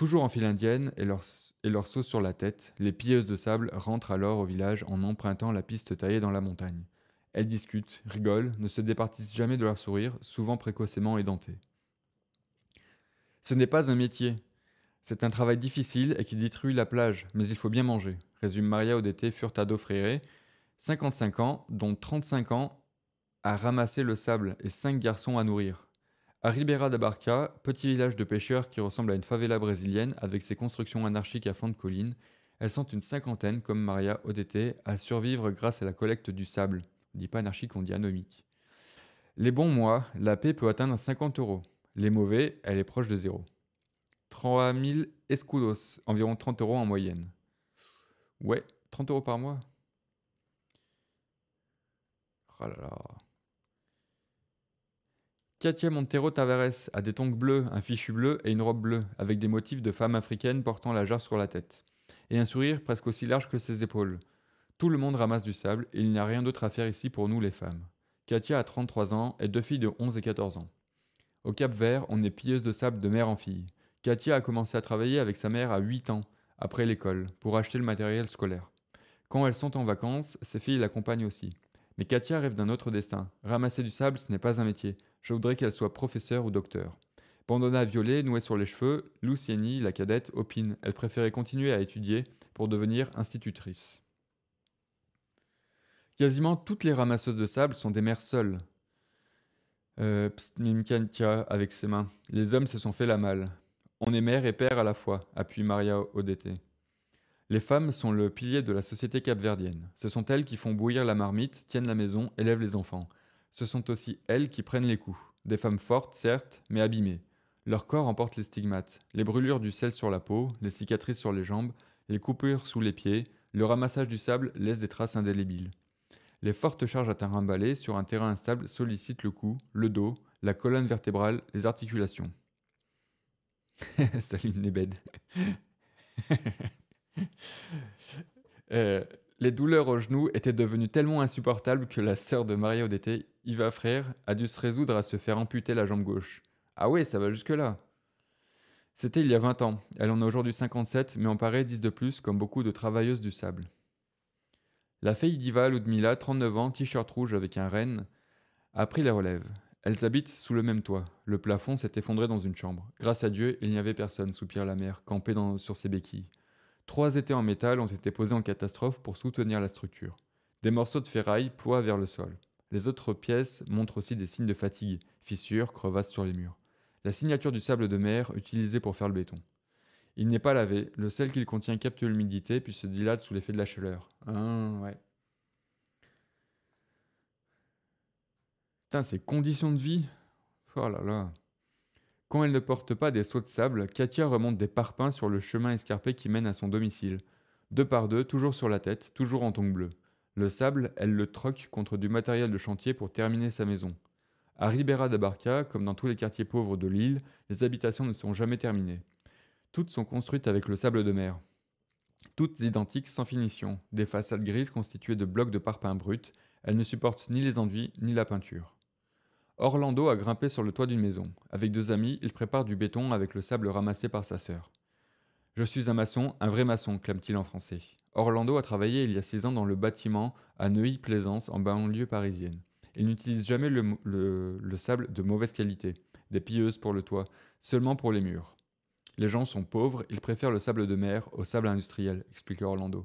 Speaker 1: Toujours en file indienne et leur, et sur la tête, les pilleuses de sable rentrent alors au village en empruntant la piste taillée dans la montagne. Elles discutent, rigolent, ne se départissent jamais de leur sourire, souvent précocement édenté. Ce n'est pas un métier. C'est un travail difficile et qui détruit la plage, mais il faut bien manger, résume Maria Odette Furtado Freire, 55 ans, dont 35 ans à ramasser le sable et 5 garçons à nourrir. À Ribeira da Barca, petit village de pêcheurs qui ressemble à une favela brésilienne avec ses constructions anarchiques à fond de colline, elles sont une cinquantaine, comme Maria Odete, à survivre grâce à la collecte du sable. On dit pas anarchique, on dit anomique. Les bons mois, la paix peut atteindre 50 euros. Les mauvais, elle est proche de zéro. 3 000 escudos, environ 30 euros en moyenne. Ouais, 30 euros par mois. Oh Katia Montero Tavares a des tongs bleues, un fichu bleu et une robe bleue, avec des motifs de femmes africaines portant la jarre sur la tête, et un sourire presque aussi large que ses épaules. Tout le monde ramasse du sable, et il n'y a rien d'autre à faire ici pour nous les femmes. Katia a 33 ans et deux filles de 11 et 14 ans. Au Cap Vert, on est pilleuse de sable de mère en fille. Katia a commencé à travailler avec sa mère à 8 ans, après l'école, pour acheter le matériel scolaire. Quand elles sont en vacances, ses filles l'accompagnent aussi. Mais Katia rêve d'un autre destin. Ramasser du sable, ce n'est pas un métier. Je voudrais qu'elle soit professeure ou docteur. Bandana violet nouée sur les cheveux, Luciani la cadette, opine. Elle préférait continuer à étudier pour devenir institutrice. Quasiment toutes les ramasseuses de sable sont des mères seules. Euh, avec ses mains. Les hommes se sont fait la malle. On est mère et père à la fois, appuie Maria Odete. Les femmes sont le pilier de la société capverdienne. Ce sont elles qui font bouillir la marmite, tiennent la maison, élèvent les enfants. Ce sont aussi elles qui prennent les coups. Des femmes fortes, certes, mais abîmées. Leur corps emporte les stigmates, les brûlures du sel sur la peau, les cicatrices sur les jambes, les coupures sous les pieds, le ramassage du sable laisse des traces indélébiles. Les fortes charges à trimballer sur un terrain instable sollicitent le cou, le dos, la colonne vertébrale, les articulations. Salut Nebed. Euh, les douleurs au genou étaient devenues tellement insupportables que la sœur de Maria Odette, Iva Frère, a dû se résoudre à se faire amputer la jambe gauche. Ah ouais, ça va jusque-là. C'était il y a 20 ans. Elle en a aujourd'hui 57, mais en paraît 10 de plus, comme beaucoup de travailleuses du sable. La fille d'Iva Ludmila, 39 ans, t-shirt rouge avec un renne, a pris les relèves. Elles habitent sous le même toit. Le plafond s'est effondré dans une chambre. Grâce à Dieu, il n'y avait personne, soupire la mère, campée sur ses béquilles. Trois étés en métal ont été posés en catastrophe pour soutenir la structure. Des morceaux de ferraille ploient vers le sol. Les autres pièces montrent aussi des signes de fatigue, fissures, crevasses sur les murs. La signature du sable de mer utilisé pour faire le béton. Il n'est pas lavé, le sel qu'il contient capte l'humidité puis se dilate sous l'effet de la chaleur. Ah ouais. Putain, ces conditions de vie Oh là là quand elle ne porte pas des sauts de sable, Katia remonte des parpaings sur le chemin escarpé qui mène à son domicile. Deux par deux, toujours sur la tête, toujours en tongs bleu. Le sable, elle le troque contre du matériel de chantier pour terminer sa maison. À Ribera de Barca, comme dans tous les quartiers pauvres de l'île, les habitations ne sont jamais terminées. Toutes sont construites avec le sable de mer. Toutes identiques sans finition, des façades grises constituées de blocs de parpaings bruts, elles ne supportent ni les enduits ni la peinture. Orlando a grimpé sur le toit d'une maison. Avec deux amis, il prépare du béton avec le sable ramassé par sa sœur. Je suis un maçon, un vrai maçon, clame-t-il en français. Orlando a travaillé il y a six ans dans le bâtiment à Neuilly-Plaisance, en banlieue parisienne. Il n'utilise jamais le, sable de mauvaise qualité, des pilleuses pour le toit, seulement pour les murs. Les gens sont pauvres, ils préfèrent le sable de mer au sable industriel, explique Orlando.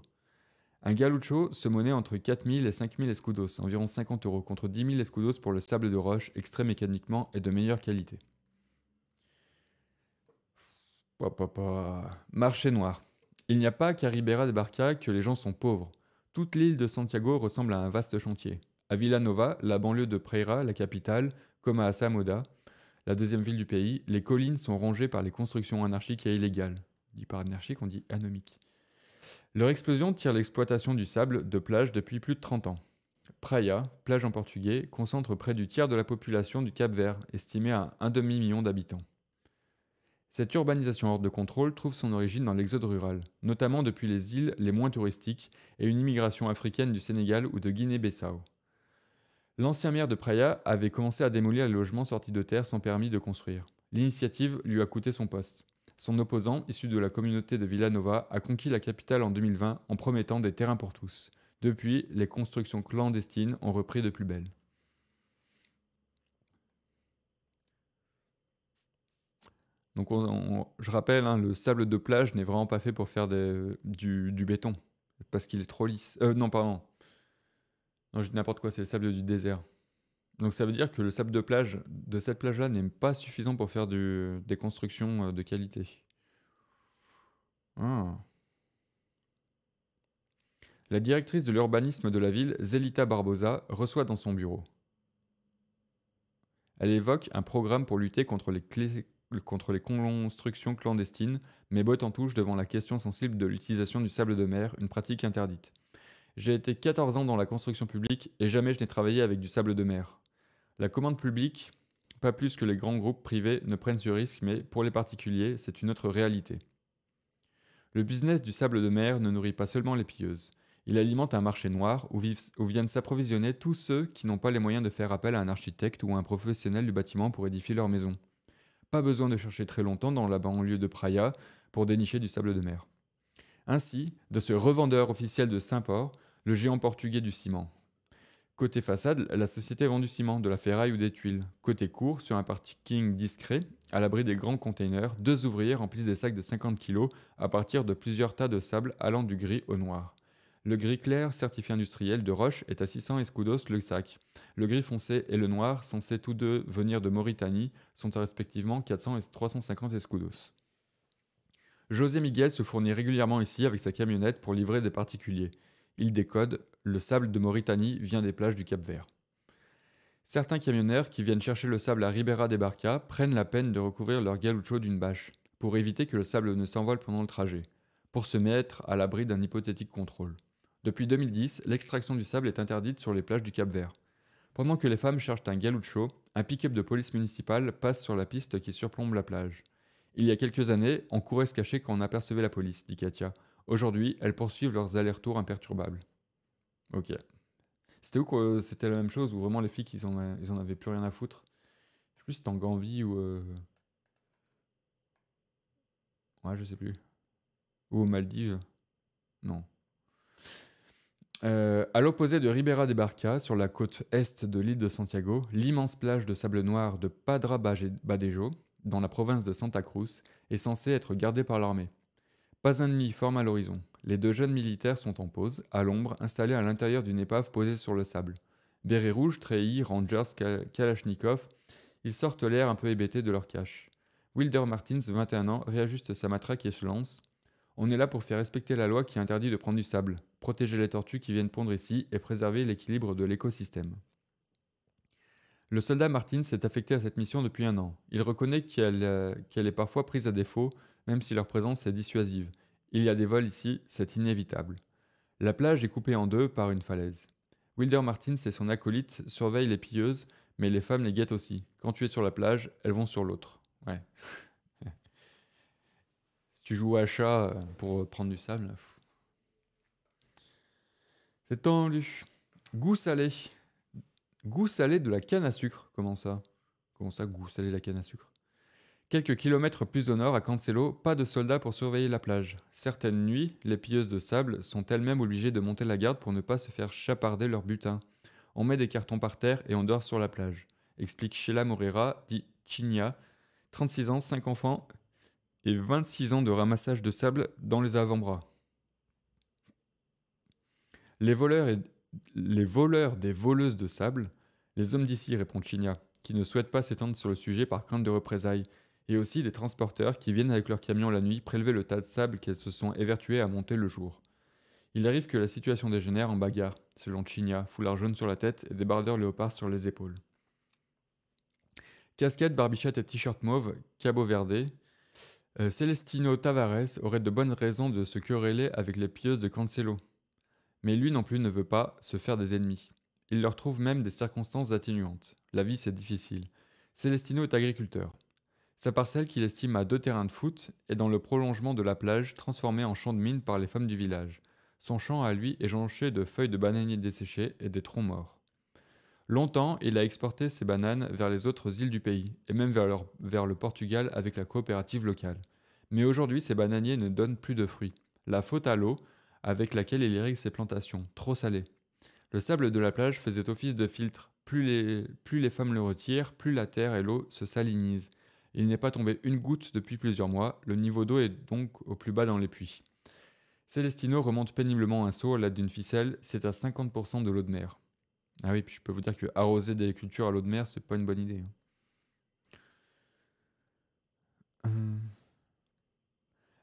Speaker 1: Un galucho se monnaie entre 4000 et 5000 escudos, environ 50 euros, contre 10 000 escudos pour le sable de roche, extrait mécaniquement et de meilleure qualité. Marché noir. Il n'y a pas qu'à Ribera de Barca que les gens sont pauvres. Toute l'île de Santiago ressemble à un vaste chantier. À Villanova, la banlieue de Preira, la capitale, comme à Asamoda, la deuxième ville du pays, les collines sont rangées par les constructions anarchiques et illégales. dit par anarchique, on dit anomique. Leur explosion tire l'exploitation du sable de plage depuis plus de 30 ans. Praia, plage en portugais, concentre près du tiers de la population du Cap Vert, estimée à un demi-million d'habitants. Cette urbanisation hors de contrôle trouve son origine dans l'exode rural, notamment depuis les îles les moins touristiques et une immigration africaine du Sénégal ou de Guinée-Bissau. L'ancien maire de Praia avait commencé à démolir les logements sortis de terre sans permis de construire. L'initiative lui a coûté son poste. Son opposant, issu de la communauté de Villanova, a conquis la capitale en 2020 en promettant des terrains pour tous. Depuis, les constructions clandestines ont repris de plus belle. Donc je rappelle, hein, le sable de plage n'est vraiment pas fait pour faire du, du, béton, parce qu'il est trop lisse. Euh, non, pardon. Non, je dis n'importe quoi, c'est le sable du désert. Donc ça veut dire que le sable de plage de cette plage-là n'est pas suffisant pour faire des constructions euh, de qualité. Ah. La directrice de l'urbanisme de la ville, Zelita Barbosa, reçoit dans son bureau. Elle évoque un programme pour lutter contre les, contre les constructions clandestines, mais botte en touche devant la question sensible de l'utilisation du sable de mer, une pratique interdite. J'ai été 14 ans dans la construction publique et jamais je n'ai travaillé avec du sable de mer. La commande publique, pas plus que les grands groupes privés ne prennent ce risque, mais pour les particuliers, c'est une autre réalité. Le business du sable de mer ne nourrit pas seulement les pilleuses. Il alimente un marché noir où, où viennent s'approvisionner tous ceux qui n'ont pas les moyens de faire appel à un architecte ou à un professionnel du bâtiment pour édifier leur maison. Pas besoin de chercher très longtemps dans la banlieue de Praia pour dénicher du sable de mer. Ainsi, de ce revendeur officiel de Saint-Port, le géant portugais du ciment. Côté façade, la société vend du ciment, de la ferraille ou des tuiles. Côté court, sur un parking discret, à l'abri des grands containers, deux ouvriers remplissent des sacs de 50 kg à partir de plusieurs tas de sable allant du gris au noir. Le gris clair, certifié industriel de Roche, est à 600 escudos le sac. Le gris foncé et le noir, censés tous deux venir de Mauritanie, sont à respectivement 400 et 350 escudos. José Miguel se fournit régulièrement ici avec sa camionnette pour livrer des particuliers. Il décode Le sable de Mauritanie vient des plages du Cap Vert. Certains camionneurs qui viennent chercher le sable à Ribera de Barca prennent la peine de recouvrir leur galucho d'une bâche, pour éviter que le sable ne s'envole pendant le trajet, pour se mettre à l'abri d'un hypothétique contrôle. Depuis 2010, l'extraction du sable est interdite sur les plages du Cap Vert. Pendant que les femmes cherchent un galucho, un pick-up de police municipale passe sur la piste qui surplombe la plage. Il y a quelques années, on courait se cacher quand on apercevait la police, dit Katia. Aujourd'hui, elles poursuivent leurs allers-retours imperturbables. Ok. C'était où que euh, c'était la même chose, où vraiment les flics, ils en, ils en avaient plus rien à foutre Je sais plus si c'était en Gambie ou... Euh, ouais, je sais plus. Ou aux Maldives Non. Euh, à l'opposé de Ribera de Barca, sur la côte est de l'île de Santiago, l'immense plage de sable noir de Padra Badejo, dans la province de Santa Cruz, est censée être gardée par l'armée. Pas un uniforme à l'horizon. Les deux jeunes militaires sont en pause, à l'ombre, installés à l'intérieur d'une épave posée sur le sable. Berry Rouge, treillis, rangers, kalachnikov, ils sortent l'air un peu hébété de leur cache. Wilder Martins, 21 ans, réajuste sa matraque et se lance. On est là pour faire respecter la loi qui interdit de prendre du sable, protéger les tortues qui viennent pondre ici et préserver l'équilibre de l'écosystème. Le soldat Martins s'est affecté à cette mission depuis un an. Il reconnaît qu'elle euh, est parfois prise à défaut, même si leur présence est dissuasive. Il y a des vols ici, c'est inévitable. La plage est coupée en deux par une falaise. Wilder Martins et son acolyte surveillent les pilleuses, mais les femmes les guettent aussi. Quand tu es sur la plage, elles vont sur l'autre. Ouais. si tu joues à chat euh, pour prendre du sable, c'est tendu. Goût salé. Goût salé de la canne à sucre. Comment ça Comment ça, goût salé de la canne à sucre Quelques kilomètres plus au nord, à Cancelo, pas de soldats pour surveiller la plage. Certaines nuits, les pilleuses de sable sont elles-mêmes obligées de monter la garde pour ne pas se faire chaparder leur butin. On met des cartons par terre et on dort sur la plage, explique Sheila Moreira, dit Chinia, 36 ans, 5 enfants et 26 ans de ramassage de sable dans les avant-bras. Les voleurs, et... les voleurs des voleuses de sable, les hommes d'ici, répond Chinia, qui ne souhaite pas s'étendre sur le sujet par crainte de représailles et aussi des transporteurs qui viennent avec leurs camions la nuit prélever le tas de sable qu'elles se sont évertuées à monter le jour. Il arrive que la situation dégénère en bagarre, selon Chinia, foulard jaune sur la tête et débardeur léopard sur les épaules. Casquette, barbichette et t-shirt mauve, Cabo Verde, euh, Celestino Tavares aurait de bonnes raisons de se quereller avec les pieuses de Cancelo. Mais lui non plus ne veut pas se faire des ennemis. Il leur trouve même des circonstances atténuantes. La vie c'est difficile. Celestino est agriculteur. Sa parcelle qu'il estime à deux terrains de foot est dans le prolongement de la plage transformée en champ de mine par les femmes du village. Son champ à lui est jonché de feuilles de bananiers desséchées et des troncs morts. Longtemps, il a exporté ses bananes vers les autres îles du pays, et même vers, le Portugal avec la coopérative locale. Mais aujourd'hui, ses bananiers ne donnent plus de fruits. La faute à l'eau avec laquelle il irrigue ses plantations, trop salée. Le sable de la plage faisait office de filtre. plus les femmes le retirent, plus la terre et l'eau se salinisent. Il n'est pas tombé une goutte depuis plusieurs mois, le niveau d'eau est donc au plus bas dans les puits. Celestino remonte péniblement un seau à l'aide d'une ficelle, c'est à 50% de l'eau de mer. Ah oui, puis je peux vous dire que arroser des cultures à l'eau de mer, c'est pas une bonne idée. Hein. Euh.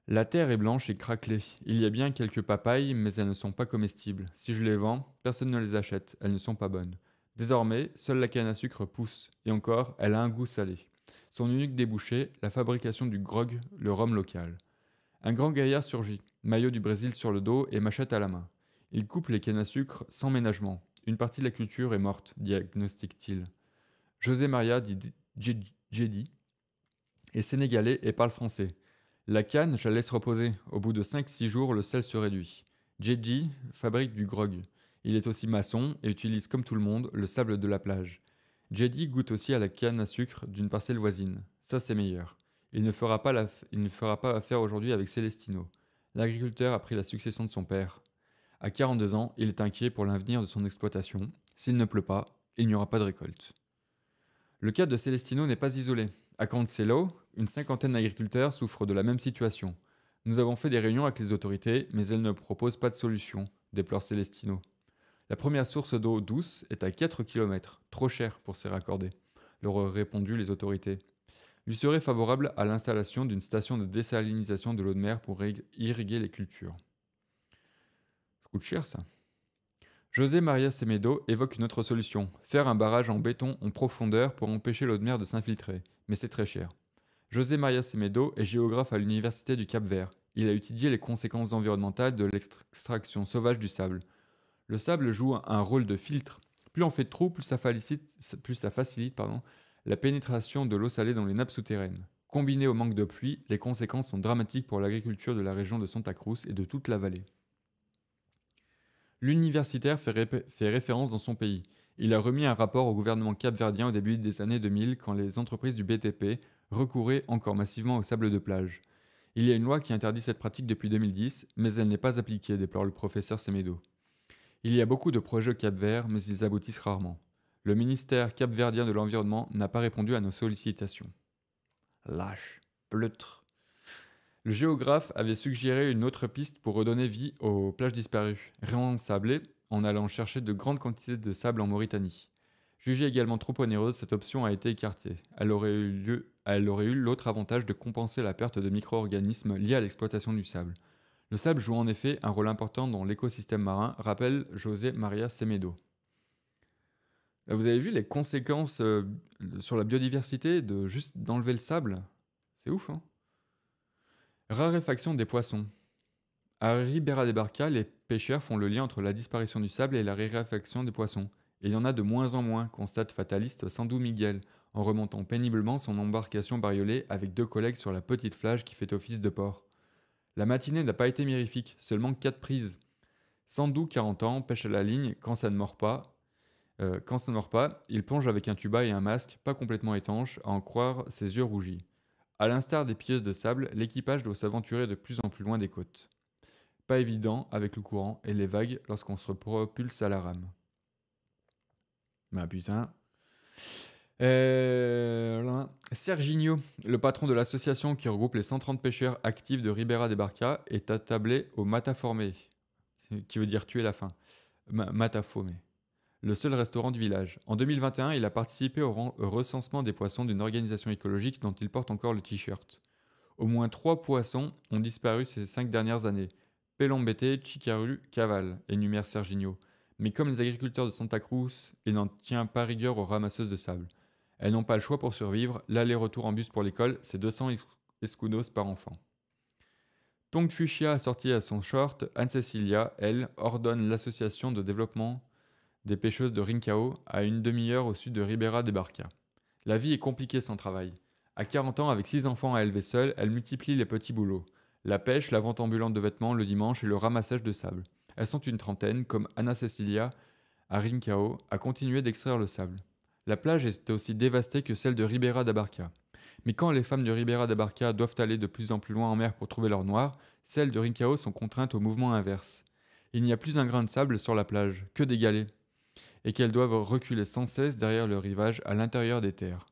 Speaker 1: La terre est blanche et craquelée. Il y a bien quelques papayes, mais elles ne sont pas comestibles. Si je les vends, personne ne les achète, elles ne sont pas bonnes. Désormais, seule la canne à sucre pousse, et encore, elle a un goût salé. Son unique débouché, la fabrication du grog, le rhum local. Un grand gaillard surgit, maillot du Brésil sur le dos et machette à la main. Il coupe les cannes à sucre sans ménagement. Une partie de la culture est morte, diagnostique-t-il. José Maria dit Jedi est sénégalais et parle français. La canne, je la laisse reposer. Au bout de 5-6 jours, le sel se réduit. Jedi fabrique du grog. Il est aussi maçon et utilise comme tout le monde le sable de la plage. Jedi goûte aussi à la canne à sucre d'une parcelle voisine. Ça, c'est meilleur. Il ne fera pas, affaire aujourd'hui avec Celestino. L'agriculteur a pris la succession de son père. À 42 ans, il est inquiet pour l'avenir de son exploitation. S'il ne pleut pas, il n'y aura pas de récolte. Le cas de Celestino n'est pas isolé. À Cancelo, une cinquantaine d'agriculteurs souffrent de la même situation. Nous avons fait des réunions avec les autorités, mais elles ne proposent pas de solution, déplore Celestino. La première source d'eau douce est à 4 km, trop cher pour s'y raccorder, leur ont répondu les autorités. Lui serait favorable à l'installation d'une station de désalinisation de l'eau de mer pour irriguer les cultures. Ça coûte cher ça. José Maria Semedo évoque une autre solution, faire un barrage en béton en profondeur pour empêcher l'eau de mer de s'infiltrer, mais c'est très cher. José Maria Semedo est géographe à l'Université du Cap-Vert. Il a étudié les conséquences environnementales de l'extraction sauvage du sable, le sable joue un rôle de filtre. Plus on fait de trous, plus ça facilite, la pénétration de l'eau salée dans les nappes souterraines. Combiné au manque de pluie, les conséquences sont dramatiques pour l'agriculture de la région de Santa Cruz et de toute la vallée. L'universitaire fait, fait, référence dans son pays. Il a remis un rapport au gouvernement capverdien au début des années 2000 quand les entreprises du BTP recouraient encore massivement au sable de plage. Il y a une loi qui interdit cette pratique depuis 2010, mais elle n'est pas appliquée, déplore le professeur Semedo. Il y a beaucoup de projets Cap-Vert, mais ils aboutissent rarement. Le ministère capverdien de l'Environnement n'a pas répondu à nos sollicitations. Lâche, pleutre. Le géographe avait suggéré une autre piste pour redonner vie aux plages disparues, réensablées en allant chercher de grandes quantités de sable en Mauritanie. Jugée également trop onéreuse, cette option a été écartée. Elle aurait eu elle aurait eu l'autre avantage de compenser la perte de micro-organismes liés à l'exploitation du sable. Le sable joue en effet un rôle important dans l'écosystème marin, rappelle José Maria Semedo. Euh, vous avez vu les conséquences euh, sur la biodiversité de juste d'enlever le sable C'est ouf, hein Raréfaction des poissons. À Ribera de Barca, les pêcheurs font le lien entre la disparition du sable et la raréfaction des poissons. il y en a de moins en moins, constate fataliste Sandou Miguel, en remontant péniblement son embarcation bariolée avec deux collègues sur la petite flage qui fait office de port. La matinée n'a pas été mirifique, seulement 4 prises. Sandou, 40 ans, pêche à la ligne quand ça ne mord pas. Euh, quand ça ne mord pas, il plonge avec un tuba et un masque, pas complètement étanche, à en croire ses yeux rougis. À l'instar des pieuses de sable, l'équipage doit s'aventurer de plus en plus loin des côtes. Pas évident avec le courant et les vagues lorsqu'on se propulse à la rame. Ben putain. Euh, Serginho, le patron de l'association qui regroupe les 130 pêcheurs actifs de Ribera de Barca, est attablé au Mataformé, qui veut dire tuer la faim. Mataformé. le seul restaurant du village. En 2021, il a participé au, recensement des poissons d'une organisation écologique dont il porte encore le t-shirt. Au moins trois poissons ont disparu ces cinq dernières années. Pelombete, Chicaru, Caval, énumère Serginho. Mais comme les agriculteurs de Santa Cruz, il n'en tient pas rigueur aux ramasseuses de sable. Elles n'ont pas le choix pour survivre. L'aller-retour en bus pour l'école, c'est 200 escudos par enfant. Tong a sorti à son short, Anne-Cecilia, elle, ordonne l'association de développement des pêcheuses de Rincao à une demi-heure au sud de Ribera de Barca. La vie est compliquée sans travail. À 40 ans, avec 6 enfants à élever seule, elle multiplie les petits boulots. La pêche, la vente ambulante de vêtements le dimanche et le ramassage de sable. Elles sont une trentaine, comme Anna Cecilia, à Rincao, à continuer d'extraire le sable. La plage est aussi dévastée que celle de Ribera d'Abarca, Mais quand les femmes de Ribera d'Abarca doivent aller de plus en plus loin en mer pour trouver leur noir, celles de Rincao sont contraintes au mouvement inverse. Il n'y a plus un grain de sable sur la plage, que des galets, et qu'elles doivent reculer sans cesse derrière le rivage à l'intérieur des terres.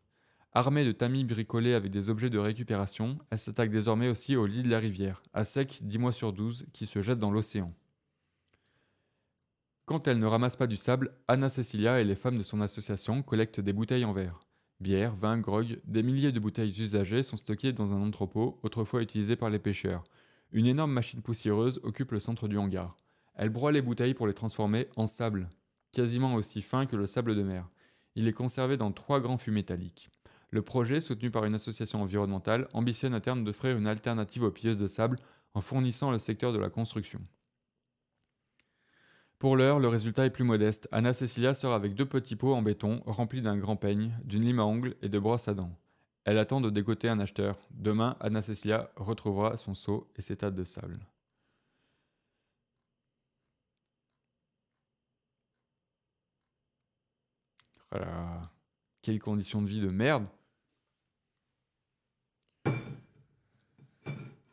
Speaker 1: Armées de tamis bricolés avec des objets de récupération, elles s'attaquent désormais aussi au lit de la rivière, à sec 10 mois sur 12, qui se jette dans l'océan. Quand elle ne ramasse pas du sable, Anna Cecilia et les femmes de son association collectent des bouteilles en verre. Bière, vin, grog, des milliers de bouteilles usagées sont stockées dans un entrepôt autrefois utilisé par les pêcheurs. Une énorme machine poussiéreuse occupe le centre du hangar. Elle broie les bouteilles pour les transformer en sable, quasiment aussi fin que le sable de mer. Il est conservé dans trois grands fûts métalliques. Le projet, soutenu par une association environnementale, ambitionne à terme d'offrir une alternative aux pieuses de sable en fournissant le secteur de la construction. Pour l'heure, le résultat est plus modeste. Anna Cecilia sort avec deux petits pots en béton remplis d'un grand peigne, d'une lime à ongles et de brosses à dents. Elle attend de dégoter un acheteur. Demain, Anna Cecilia retrouvera son seau et ses tas de sable. Voilà. Oh Quelles conditions de vie de merde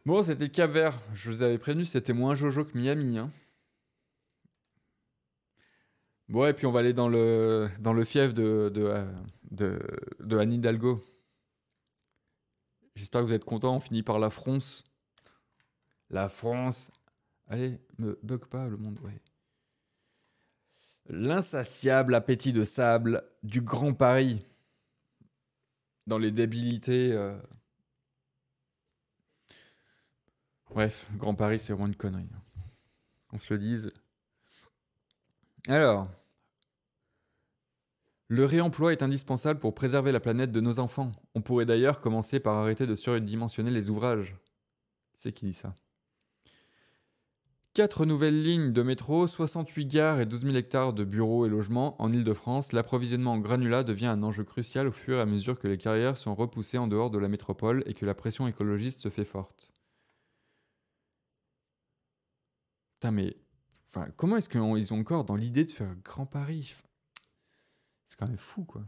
Speaker 1: Bon, c'était Vert. Je vous avais prévenu, c'était moins Jojo que Miami. Hein. Ouais, et puis on va aller dans le, dans le fief de, de, euh, de, de Anne Hidalgo. J'espère que vous êtes contents. On finit par la France. La France. Allez, me bug pas le monde, L'insatiable appétit de sable du Grand Paris. Dans les débilités. Euh. Bref, Grand Paris, c'est vraiment une connerie. Hein. On se le dise. Alors, le réemploi est indispensable pour préserver la planète de nos enfants. On pourrait d'ailleurs commencer par arrêter de surdimensionner les ouvrages. C'est qui dit ça Quatre nouvelles lignes de métro, 68 gares et 12 000 hectares de bureaux et logements en Ile-de-France, l'approvisionnement en granulat devient un enjeu crucial au fur et à mesure que les carrières sont repoussées en dehors de la métropole et que la pression écologiste se fait forte. Putain, mais comment est-ce qu'ils ont encore dans l'idée de faire un grand pari C'est quand même fou, quoi.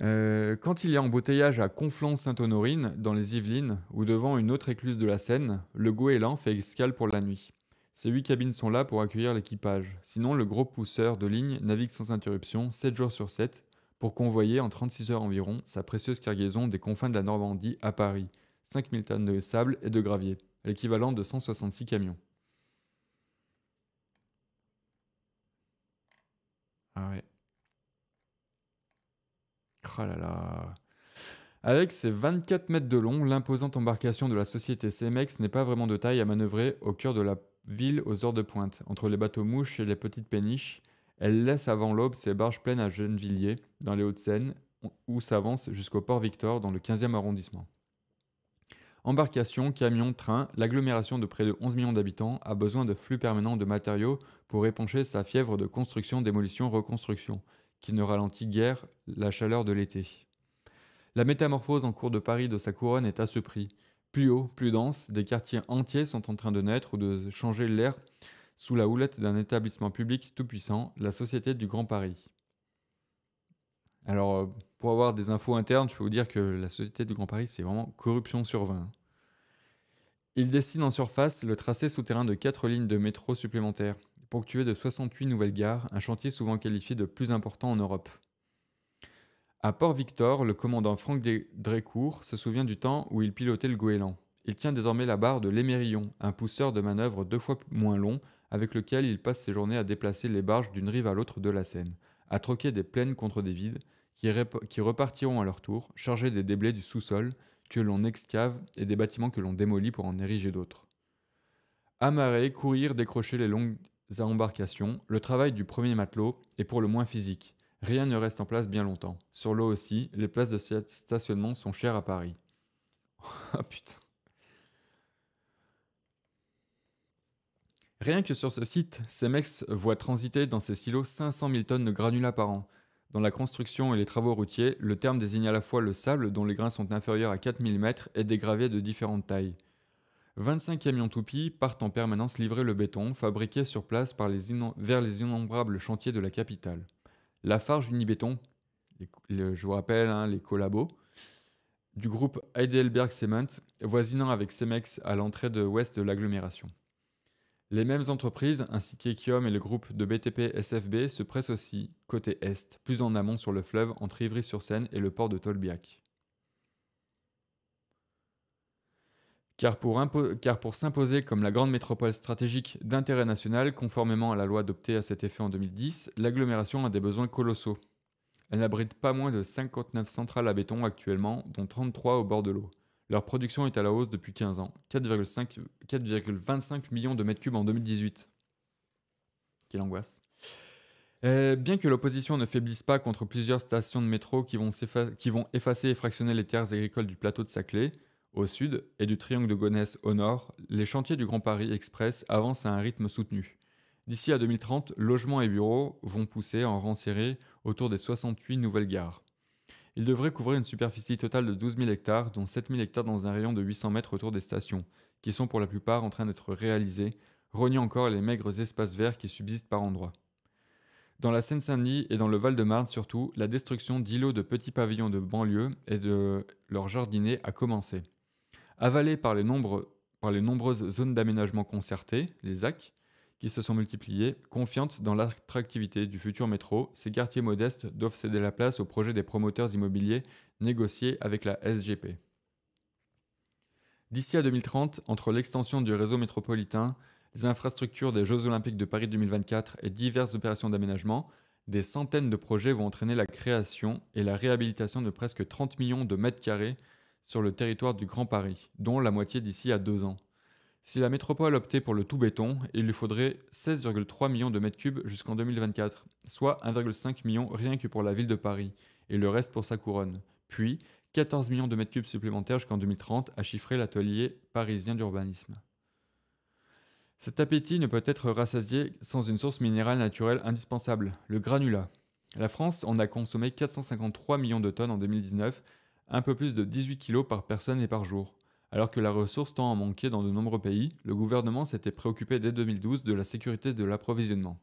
Speaker 1: Euh, quand il y a embouteillage à Conflans-Sainte-Honorine, dans les Yvelines, ou devant une autre écluse de la Seine, le goéland fait escale pour la nuit. Ces huit cabines sont là pour accueillir l'équipage. Sinon, le gros pousseur de ligne navigue sans interruption sept jours sur sept, pour convoyer en 36 heures environ sa précieuse cargaison des confins de la Normandie à Paris, 5000 tonnes de sable et de gravier, l'équivalent de 166 camions. Ah oh Avec ses 24 mètres de long, l'imposante embarcation de la société CMEX n'est pas vraiment de taille à manœuvrer au cœur de la ville aux heures de pointe. Entre les bateaux mouches et les petites péniches, elle laisse avant l'aube ses barges pleines à Gennevilliers, dans les Hauts-de-Seine, où s'avance jusqu'au port Victor, dans le 15e arrondissement. Embarcations, camions, trains, l'agglomération de près de 11 millions d'habitants a besoin de flux permanents de matériaux pour épancher sa fièvre de construction, démolition, reconstruction, qui ne ralentit guère la chaleur de l'été. La métamorphose en cours de Paris de sa couronne est à ce prix. Plus haut, plus dense, des quartiers entiers sont en train de naître ou de changer l'air sous la houlette d'un établissement public tout-puissant, la Société du Grand Paris. Alors, euh, pour avoir des infos internes, je peux vous dire que la Société du Grand Paris, c'est vraiment corruption sur 20. Il dessine en surface le tracé souterrain de quatre lignes de métro supplémentaires, ponctuées de 68 nouvelles gares, un chantier souvent qualifié de plus important en Europe. À Port-Victor, le commandant Franck Drécourt se souvient du temps où il pilotait le goéland. Il tient désormais la barre de l'émérillon, un pousseur de manœuvre deux fois moins long, avec lequel il passe ses journées à déplacer les barges d'une rive à l'autre de la Seine à troquer des plaines contre des vides, qui, repartiront à leur tour, chargés des déblais du sous-sol que l'on excave et des bâtiments que l'on démolit pour en ériger d'autres. Amarrer, courir, décrocher les longues embarcations, le travail du premier matelot est pour le moins physique. Rien ne reste en place bien longtemps. Sur l'eau aussi, les places de stationnement sont chères à Paris. Ah putain. Rien que sur ce site, Semex voit transiter dans ses silos 500 000 tonnes de granulats par an. Dans la construction et les travaux routiers, le terme désigne à la fois le sable dont les grains sont inférieurs à 4000 mètres et des graviers de différentes tailles. 25 camions toupies partent en permanence livrer le béton fabriqué sur place vers les innombrables chantiers de la capitale. La Farge Unibéton, béton, je vous rappelle hein, les collabos, du groupe Heidelberg Cement, voisinant avec Cemex à l'entrée de l'ouest de l'agglomération. Les mêmes entreprises, ainsi qu'Equium et le groupe de BTP SFB, se pressent aussi, côté est, plus en amont sur le fleuve entre Ivry-sur-Seine et le port de Tolbiac. Car pour, car pour s'imposer comme la grande métropole stratégique d'intérêt national, conformément à la loi adoptée à cet effet en 2010, l'agglomération a des besoins colossaux. Elle n'abrite pas moins de 59 centrales à béton actuellement, dont 33 au bord de l'eau. Leur production est à la hausse depuis 15 ans, 4,25 millions de mètres cubes en 2018. Quelle angoisse. Euh, bien que l'opposition ne faiblisse pas contre plusieurs stations de métro qui vont, qui vont, effacer et fractionner les terres agricoles du plateau de Saclay, au sud, et du triangle de Gonesse au nord, les chantiers du Grand Paris Express avancent à un rythme soutenu. D'ici à 2030, logements et bureaux vont pousser en rang serré autour des 68 nouvelles gares. Il devrait couvrir une superficie totale de 12 000 hectares, dont 7 000 hectares dans un rayon de 800 mètres autour des stations, qui sont pour la plupart en train d'être réalisées, reniant encore les maigres espaces verts qui subsistent par endroits. Dans la Seine-Saint-Denis et dans le Val-de-Marne surtout, la destruction d'îlots de petits pavillons de banlieue et de leurs jardinets a commencé. Avalés par les, nombreuses zones d'aménagement concertées, les ZAC, qui se sont multipliées, confiantes dans l'attractivité du futur métro, ces quartiers modestes doivent céder la place aux projets des promoteurs immobiliers négociés avec la SGP. D'ici à 2030, entre l'extension du réseau métropolitain, les infrastructures des Jeux Olympiques de Paris 2024 et diverses opérations d'aménagement, des centaines de projets vont entraîner la création et la réhabilitation de presque 30 millions de mètres carrés sur le territoire du Grand Paris, dont la moitié d'ici à deux ans. Si la métropole optait pour le tout béton, il lui faudrait 16,3 millions de mètres cubes jusqu'en 2024, soit 1,5 million rien que pour la ville de Paris, et le reste pour sa couronne. Puis, 14 millions de mètres cubes supplémentaires jusqu'en 2030, a chiffré l'atelier parisien d'urbanisme. Cet appétit ne peut être rassasié sans une source minérale naturelle indispensable, le granulat. La France en a consommé 453 millions de tonnes en 2019, un peu plus de 18 kg par personne et par jour. Alors que la ressource tend à manquer dans de nombreux pays, le gouvernement s'était préoccupé dès 2012 de la sécurité de l'approvisionnement.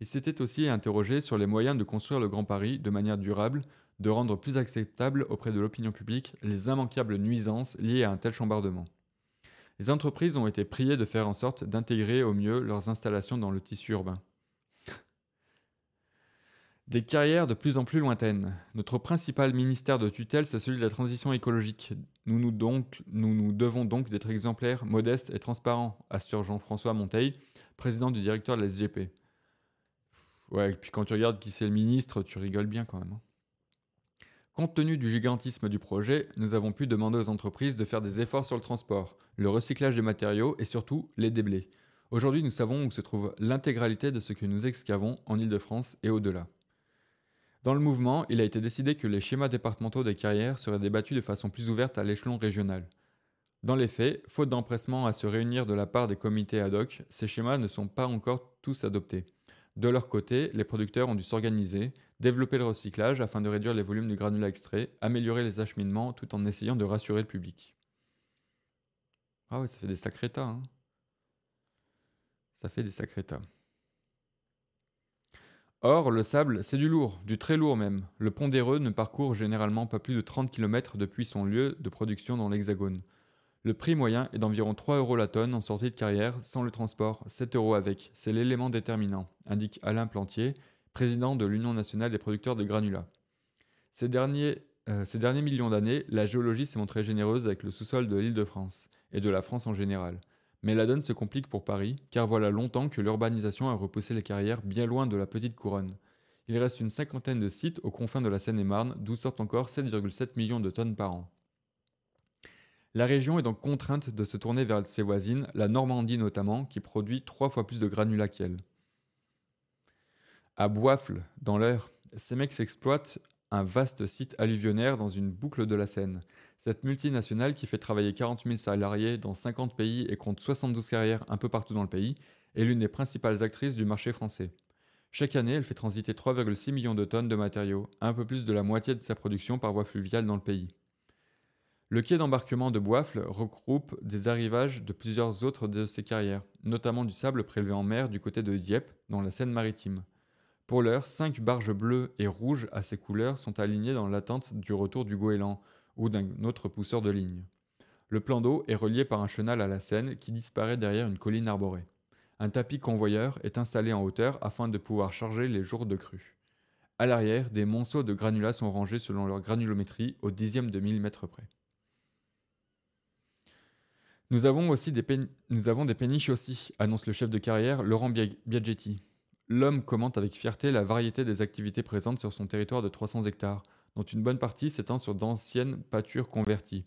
Speaker 1: Il s'était aussi interrogé sur les moyens de construire le Grand Paris de manière durable, de rendre plus acceptable auprès de l'opinion publique les immanquables nuisances liées à un tel chambardement. Les entreprises ont été priées de faire en sorte d'intégrer au mieux leurs installations dans le tissu urbain. Des carrières de plus en plus lointaines. Notre principal ministère de tutelle, c'est celui de la transition écologique. Nous nous, donc, nous nous devons donc d'être exemplaires, modestes et transparents, assure Jean-François Monteil, président du directeur de la SGP. Ouais, et puis quand tu regardes qui c'est le ministre, tu rigoles bien quand même. Hein. Compte tenu du gigantisme du projet, nous avons pu demander aux entreprises de faire des efforts sur le transport, le recyclage des matériaux et surtout les déblés. Aujourd'hui, nous savons où se trouve l'intégralité de ce que nous excavons en Ile-de-France et au-delà. Dans le mouvement, il a été décidé que les schémas départementaux des carrières seraient débattus de façon plus ouverte à l'échelon régional. Dans les faits, faute d'empressement à se réunir de la part des comités ad hoc, ces schémas ne sont pas encore tous adoptés. De leur côté, les producteurs ont dû s'organiser, développer le recyclage afin de réduire les volumes du granulats extrait, améliorer les acheminements tout en essayant de rassurer le public. Ah ouais, ça fait des sacrés tas. Hein ça fait des sacrés tas. Or, le sable, c'est du lourd, du très lourd même. Le pondéreux ne parcourt généralement pas plus de 30 km depuis son lieu de production dans l'Hexagone. Le prix moyen est d'environ 3 euros la tonne en sortie de carrière, sans le transport, 7 euros avec. C'est l'élément déterminant, indique Alain Plantier, président de l'Union nationale des producteurs de granulats. Ces derniers, euh, ces derniers millions d'années, la géologie s'est montrée généreuse avec le sous-sol de l'île de France, et de la France en général. Mais la donne se complique pour Paris, car voilà longtemps que l'urbanisation a repoussé les carrières bien loin de la petite couronne. Il reste une cinquantaine de sites aux confins de la Seine-et-Marne, d'où sortent encore 7,7 millions de tonnes par an. La région est donc contrainte de se tourner vers ses voisines, la Normandie notamment, qui produit trois fois plus de granulats qu'elle. À Boifle, dans l'air, ces mecs s'exploitent un vaste site alluvionnaire dans une boucle de la Seine. Cette multinationale qui fait travailler 40 000 salariés dans 50 pays et compte 72 carrières un peu partout dans le pays, est l'une des principales actrices du marché français. Chaque année, elle fait transiter 3,6 millions de tonnes de matériaux, un peu plus de la moitié de sa production par voie fluviale dans le pays. Le quai d'embarquement de Boifle regroupe des arrivages de plusieurs autres de ses carrières, notamment du sable prélevé en mer du côté de Dieppe, dans la Seine-Maritime. Pour l'heure, cinq barges bleues et rouges à ces couleurs sont alignées dans l'attente du retour du goéland ou d'un autre pousseur de ligne. Le plan d'eau est relié par un chenal à la Seine qui disparaît derrière une colline arborée. Un tapis convoyeur est installé en hauteur afin de pouvoir charger les jours de crue. À l'arrière, des monceaux de granulats sont rangés selon leur granulométrie au dixième de millimètre près. Nous avons aussi des, péniches aussi, annonce le chef de carrière Laurent Biagetti. L'homme commente avec fierté la variété des activités présentes sur son territoire de 300 hectares, dont une bonne partie s'étend sur d'anciennes pâtures converties.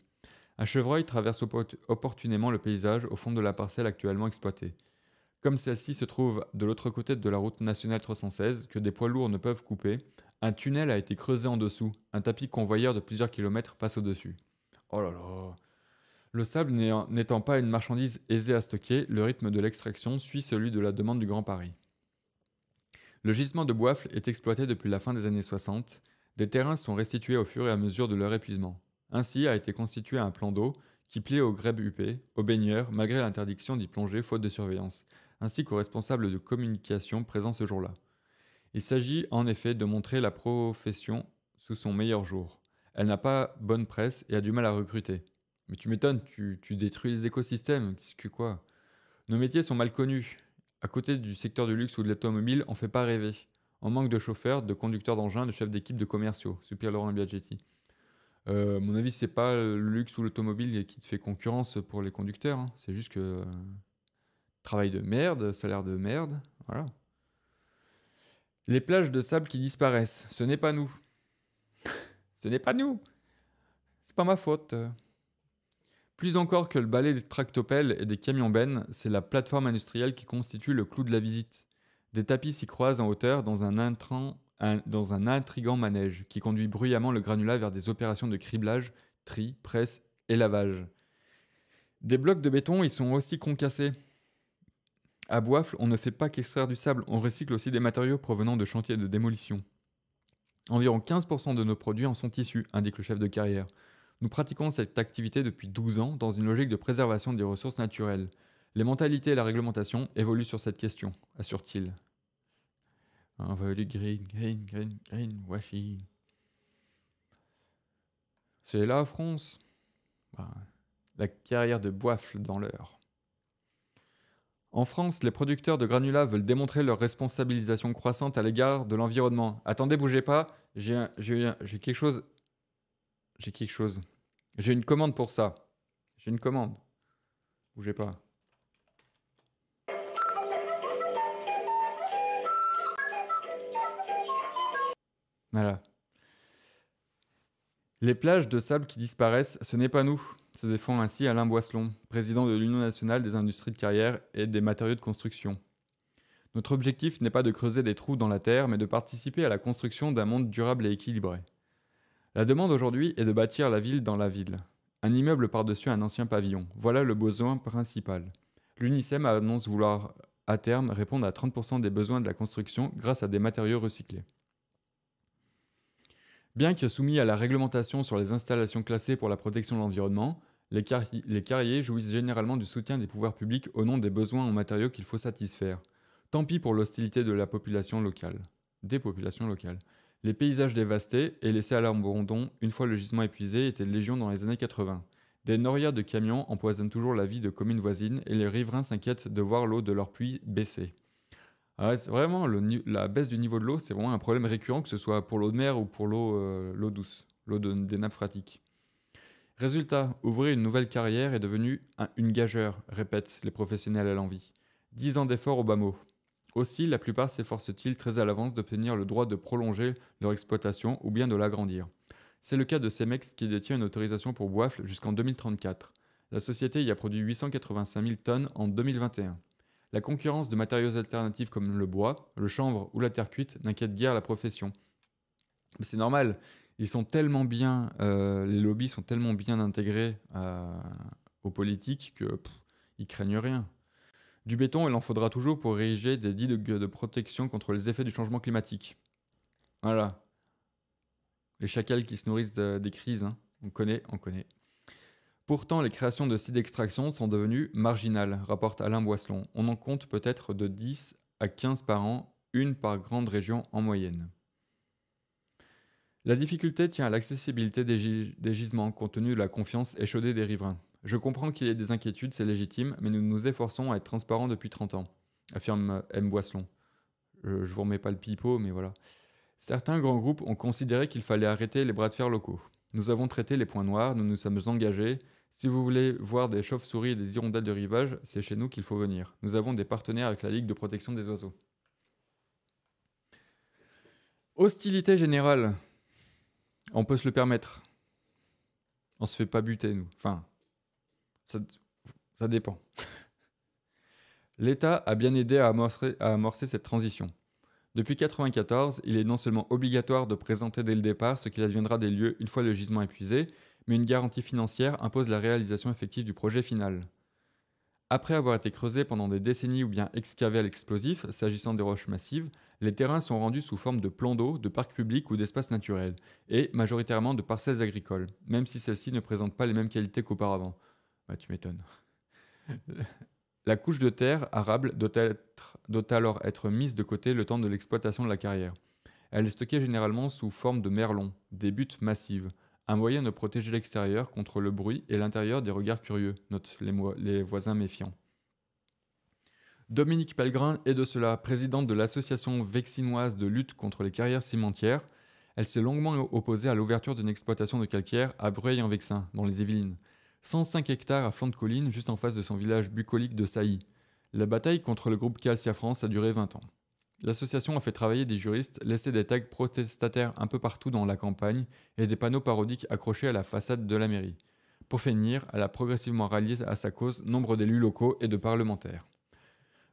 Speaker 1: Un chevreuil traverse opportunément le paysage au fond de la parcelle actuellement exploitée. Comme celle-ci se trouve de l'autre côté de la route nationale 316, que des poids lourds ne peuvent couper, un tunnel a été creusé en dessous, un tapis convoyeur de plusieurs kilomètres passe au-dessus. Oh là là Le sable n'étant pas une marchandise aisée à stocker, le rythme de l'extraction suit celui de la demande du Grand Paris. Le gisement de Boifle est exploité depuis la fin des années 60. Des terrains sont restitués au fur et à mesure de leur épuisement. Ainsi a été constitué un plan d'eau qui plaît aux grèbes huppées, aux baigneurs, malgré l'interdiction d'y plonger faute de surveillance, ainsi qu'aux responsables de communication présents ce jour-là. Il s'agit en effet de montrer la profession sous son meilleur jour. Elle n'a pas bonne presse et a du mal à recruter. Mais tu m'étonnes, tu, détruis les écosystèmes, quest quoi Nos métiers sont mal connus, à côté du secteur du luxe ou de l'automobile, on ne fait pas rêver. On manque de chauffeurs, de conducteurs d'engins, de chefs d'équipe, de commerciaux, Super Laurent Biagetti. Euh, mon avis, c'est pas le luxe ou l'automobile qui te fait concurrence pour les conducteurs. Hein. C'est juste que euh, travail de merde, salaire de merde, voilà. Les plages de sable qui disparaissent, ce n'est pas nous. ce n'est pas nous. C'est pas ma faute. Plus encore que le balai des tractopelles et des camions-bennes, c'est la plateforme industrielle qui constitue le clou de la visite. Des tapis s'y croisent en hauteur dans un, dans un intrigant manège qui conduit bruyamment le granulat vers des opérations de criblage, tri, presse et lavage. Des blocs de béton y sont aussi concassés. À Boifle, on ne fait pas qu'extraire du sable, on recycle aussi des matériaux provenant de chantiers de démolition. Environ 15% de nos produits en sont issus, indique le chef de carrière. Nous pratiquons cette activité depuis 12 ans dans une logique de préservation des ressources naturelles. Les mentalités et la réglementation évoluent sur cette question, assure-t-il. On veut green, green, green, green, C'est la France. La carrière de Boifle dans l'heure. En France, les producteurs de granulats veulent démontrer leur responsabilisation croissante à l'égard de l'environnement. Attendez, bougez pas, j'ai quelque chose j'ai quelque chose. J'ai une commande pour ça. J'ai une commande. Bougez pas. Voilà. Les plages de sable qui disparaissent, ce n'est pas nous, se défend ainsi Alain Boisselon, président de l'Union nationale des industries de carrière et des matériaux de construction. Notre objectif n'est pas de creuser des trous dans la terre, mais de participer à la construction d'un monde durable et équilibré. La demande aujourd'hui est de bâtir la ville dans la ville. Un immeuble par-dessus un ancien pavillon. Voilà le besoin principal. L'UNICEM annonce vouloir à terme répondre à 30% des besoins de la construction grâce à des matériaux recyclés. Bien que soumis à la réglementation sur les installations classées pour la protection de l'environnement, les, carrières carriers jouissent généralement du soutien des pouvoirs publics au nom des besoins en matériaux qu'il faut satisfaire. Tant pis pour l'hostilité de la population locale. Des populations locales. Les paysages dévastés et laissés à rondon, une fois le gisement épuisé étaient légion dans les années 80. Des norias de camions empoisonnent toujours la vie de communes voisines et les riverains s'inquiètent de voir l'eau de leur puits baisser. Ah vraiment, la baisse du niveau de l'eau, c'est vraiment un problème récurrent, que ce soit pour l'eau de mer ou pour l'eau euh, douce, l'eau des nappes phréatiques. Résultat, ouvrir une nouvelle carrière est devenu une gageure, répètent les professionnels à l'envie. Dix ans d'efforts au bas mot. Aussi, la plupart s'efforcent-ils très à l'avance d'obtenir le droit de prolonger leur exploitation ou bien de l'agrandir. C'est le cas de Semex qui détient une autorisation pour boifle jusqu'en 2034. La société y a produit 885 000 tonnes en 2021. La concurrence de matériaux alternatifs comme le bois, le chanvre ou la terre cuite n'inquiète guère la profession. c'est normal, ils sont bien, euh, les lobbies sont tellement bien intégrés euh, aux politiques que ils craignent rien. Du béton, il en faudra toujours pour ériger des digues de protection contre les effets du changement climatique. Voilà. Les chacals qui se nourrissent des crises, hein. on connaît, on connaît. Pourtant, les créations de sites d'extraction sont devenues marginales, rapporte Alain Boisselon. On en compte peut-être de 10 à 15 par an, une par grande région en moyenne. La difficulté tient à l'accessibilité des, des gisements compte tenu de la confiance échaudée des riverains. Je comprends qu'il y ait des inquiétudes, c'est légitime, mais nous nous efforçons à être transparents depuis 30 ans, affirme M. Boisselon. Je, vous remets pas le pipeau, mais voilà. Certains grands groupes ont considéré qu'il fallait arrêter les bras de fer locaux. Nous avons traité les points noirs, nous nous sommes engagés. Si vous voulez voir des chauves-souris et des hirondelles de rivage, c'est chez nous qu'il faut venir. Nous avons des partenaires avec la Ligue de protection des oiseaux. Hostilité générale. On peut se le permettre. On se fait pas buter, nous. Enfin, ça, dépend. L'État a bien aidé à amorcer, cette transition. Depuis 1994, il est non seulement obligatoire de présenter dès le départ ce qu'il adviendra des lieux une fois le gisement épuisé, mais une garantie financière impose la réalisation effective du projet final. Après avoir été creusé pendant des décennies ou bien excavé à l'explosif, s'agissant des roches massives, les terrains sont rendus sous forme de plans d'eau, de parcs publics ou d'espaces naturels, et majoritairement de parcelles agricoles, même si celles-ci ne présentent pas les mêmes qualités qu'auparavant. Bah, tu m'étonnes. La couche de terre arable doit, alors être mise de côté le temps de l'exploitation de la carrière. Elle est stockée généralement sous forme de merlons, des buttes massives, un moyen de protéger l'extérieur contre le bruit et l'intérieur des regards curieux, notent les, voisins méfiants. Dominique Pellegrin est de cela présidente de l'association vexinoise de lutte contre les carrières cimentières. Elle s'est longuement opposée à l'ouverture d'une exploitation de calcaire à Breuil-en-Vexin, dans les Yvelines. 105 hectares à flanc de colline, juste en face de son village bucolique de Sailly. La bataille contre le groupe Calcia France a duré 20 ans. L'association a fait travailler des juristes, laissé des tags protestataires un peu partout dans la campagne et des panneaux parodiques accrochés à la façade de la mairie. Pour finir, elle a progressivement rallié à sa cause nombre d'élus locaux et de parlementaires.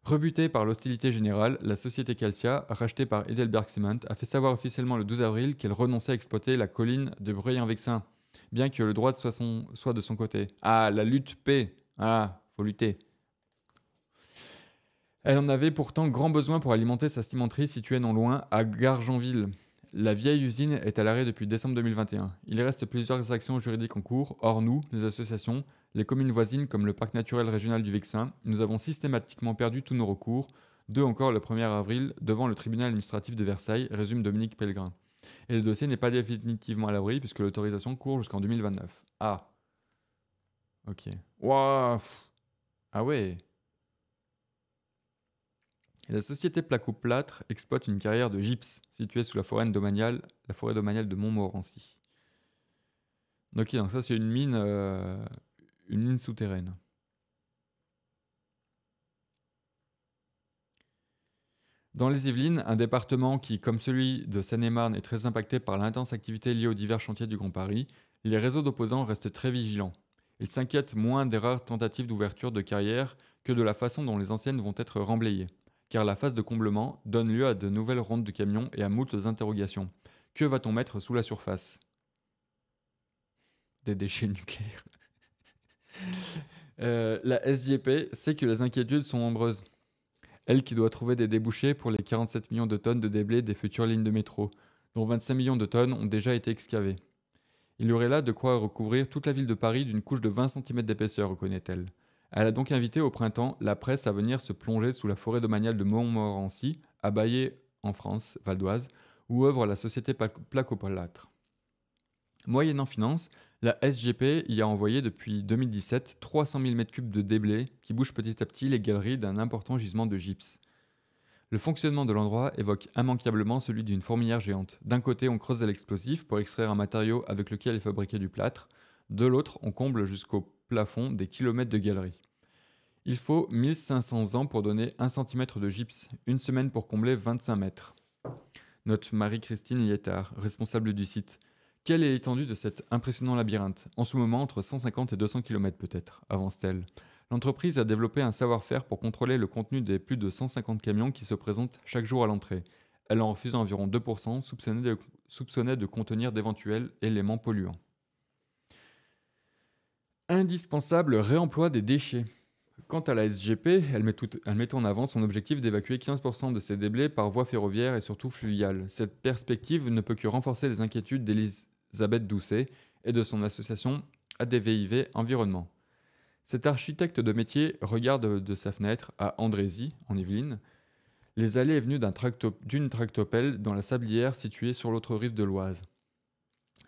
Speaker 1: Rebutée par l'hostilité générale, la société Calcia, rachetée par Edelberg Cement, a fait savoir officiellement le 12 avril qu'elle renonçait à exploiter la colline de Breuil-en-Vexin bien que le droit soit, soit de son côté. Ah, la lutte paix. Ah, faut lutter. Elle en avait pourtant grand besoin pour alimenter sa cimenterie située non loin, à Gargenville. La vieille usine est à l'arrêt depuis décembre 2021. Il reste plusieurs actions juridiques en cours. Or, nous, les associations, les communes voisines comme le parc naturel régional du Vexin, nous avons systématiquement perdu tous nos recours. Deux encore le 1er avril devant le tribunal administratif de Versailles, résume Dominique Pellegrin et le dossier n'est pas définitivement à l'abri puisque l'autorisation court jusqu'en 2029. Ah. Ok. Waouh. Ah ouais. La société Placo-Plâtre exploite une carrière de gypse située sous la forêt domaniale, la forêt de Montmorency. Ok, donc ça c'est une mine, euh, une mine souterraine. Dans les Yvelines, un département qui, comme celui de Seine-et-Marne, est très impacté par l'intense activité liée aux divers chantiers du Grand Paris, les réseaux d'opposants restent très vigilants. Ils s'inquiètent moins des rares tentatives d'ouverture de carrière que de la façon dont les anciennes vont être remblayées, car la phase de comblement donne lieu à de nouvelles rondes de camions et à moultes interrogations. Que va-t-on mettre sous la surface Des déchets nucléaires. Euh, la SGP sait que les inquiétudes sont nombreuses. Elle qui doit trouver des débouchés pour les 47 millions de tonnes de déblais des futures lignes de métro, dont 25 millions de tonnes ont déjà été excavées. Il y aurait là de quoi recouvrir toute la ville de Paris d'une couche de 20 cm d'épaisseur, reconnaît-elle. Elle a donc invité au printemps la presse à venir se plonger sous la forêt domaniale de Montmorency, à Baillé, en France, Val d'Oise, où œuvre la société Placopolâtre. Moyennant finance, la SGP y a envoyé depuis 2017 300 000 m3 de déblais qui bougent petit à petit les galeries d'un important gisement de gypse. Le fonctionnement de l'endroit évoque immanquablement celui d'une fourmilière géante. D'un côté, on creuse à l'explosif pour extraire un matériau avec lequel est fabriqué du plâtre, de l'autre, on comble jusqu'au plafond des kilomètres de galeries. Il faut 1500 ans pour donner 1 cm de gypse, une semaine pour combler 25 mètres. Note Marie-Christine Lietard, responsable du site. Quelle est l'étendue de cet impressionnant labyrinthe En ce moment, entre 150 et 200 km peut-être, avance-t-elle. L'entreprise a développé un savoir-faire pour contrôler le contenu des plus de 150 camions qui se présentent chaque jour à l'entrée. Elle en refuse environ 2%, soupçonnée de, contenir d'éventuels éléments polluants. Indispensable réemploi des déchets. Quant à la SGP, elle met, en avant son objectif d'évacuer 15% de ses déblais par voie ferroviaire et surtout fluviale. Cette perspective ne peut que renforcer les inquiétudes d'Elise Zabeth Doucet, et de son association ADVIV Environnement. Cet architecte de métier regarde de sa fenêtre à Andrézy, en Yvelines, les allées et venues d'une tractopelle dans la sablière située sur l'autre rive de l'Oise.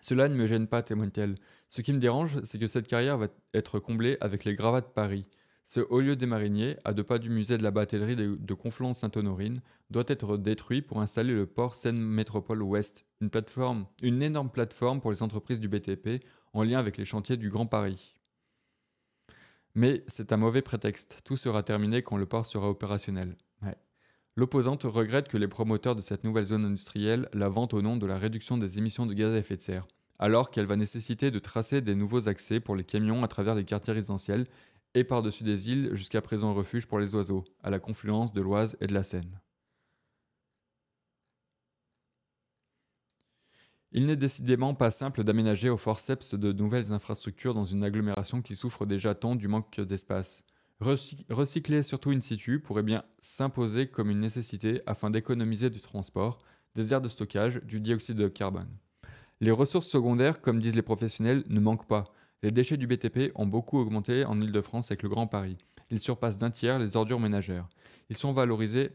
Speaker 1: Cela ne me gêne pas, témoigne-t-elle. Ce qui me dérange, c'est que cette carrière va être comblée avec les gravats de Paris. Ce haut lieu des mariniers, à deux pas du musée de la batellerie de Conflans-Sainte-Honorine, doit être détruit pour installer le port Seine Métropole Ouest, une plateforme, une énorme plateforme pour les entreprises du BTP en lien avec les chantiers du Grand Paris. Mais c'est un mauvais prétexte, tout sera terminé quand le port sera opérationnel. L'opposante regrette que les promoteurs de cette nouvelle zone industrielle la vantent au nom de la réduction des émissions de gaz à effet de serre alors qu'elle va nécessiter de tracer des nouveaux accès pour les camions à travers les quartiers résidentiels et par-dessus des îles, jusqu'à présent refuge pour les oiseaux, à la confluence de l'Oise et de la Seine. Il n'est décidément pas simple d'aménager au forceps de nouvelles infrastructures dans une agglomération qui souffre déjà tant du manque d'espace. Recycler surtout in situ pourrait bien s'imposer comme une nécessité afin d'économiser du transport, des aires de stockage, du dioxyde de carbone. Les ressources secondaires, comme disent les professionnels, ne manquent pas, les déchets du BTP ont beaucoup augmenté en ile de france avec le Grand Paris. Ils surpassent d'un tiers les ordures ménagères. Ils sont valorisés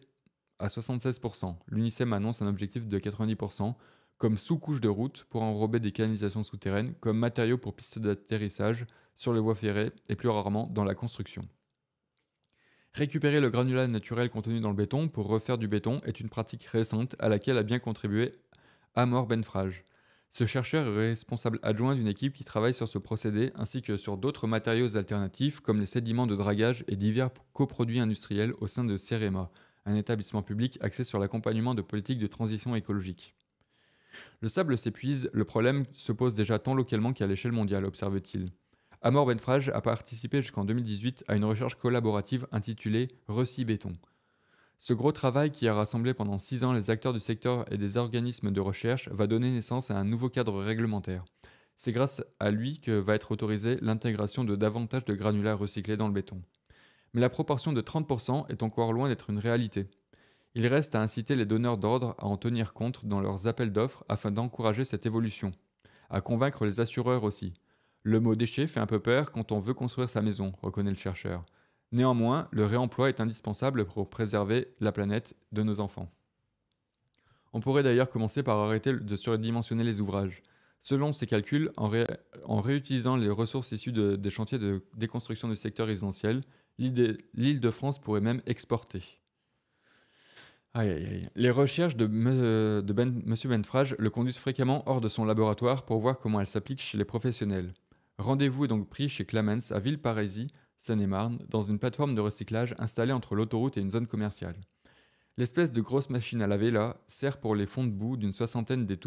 Speaker 1: à 76%. L'UNICEM annonce un objectif de 90% comme sous-couche de route pour enrober des canalisations souterraines, comme matériaux pour pistes d'atterrissage sur les voies ferrées et plus rarement dans la construction. Récupérer le granulat naturel contenu dans le béton pour refaire du béton est une pratique récente à laquelle a bien contribué Amor Benfrage. Ce chercheur est responsable adjoint d'une équipe qui travaille sur ce procédé ainsi que sur d'autres matériaux alternatifs comme les sédiments de dragage et divers coproduits industriels au sein de CEREMA, un établissement public axé sur l'accompagnement de politiques de transition écologique. Le sable s'épuise, le problème se pose déjà tant localement qu'à l'échelle mondiale, observe-t-il. Amor Benfrage a participé jusqu'en 2018 à une recherche collaborative intitulée Recy Béton ce gros travail qui a rassemblé pendant six ans les acteurs du secteur et des organismes de recherche va donner naissance à un nouveau cadre réglementaire. C'est grâce à lui que va être autorisée l'intégration de davantage de granulats recyclés dans le béton. Mais la proportion de 30% est encore loin d'être une réalité. Il reste à inciter les donneurs d'ordre à en tenir compte dans leurs appels d'offres afin d'encourager cette évolution, à convaincre les assureurs aussi. Le mot déchet fait un peu peur quand on veut construire sa maison, reconnaît le chercheur. Néanmoins, le réemploi est indispensable pour préserver la planète de nos enfants. On pourrait d'ailleurs commencer par arrêter de surdimensionner les ouvrages. Selon ces calculs, en, réutilisant les ressources issues des chantiers de déconstruction du secteur résidentiel, l'île de France pourrait même exporter. Aïe, aïe, Les recherches de, M. Ben, Benfrage le conduisent fréquemment hors de son laboratoire pour voir comment elles s'appliquent chez les professionnels. Rendez-vous est donc pris chez Clemens à Villeparisis Seine-et-Marne, dans une plateforme de recyclage installée entre l'autoroute et une zone commerciale. L'espèce de grosse machine à laver là sert pour les fonds de boue d'une soixantaine des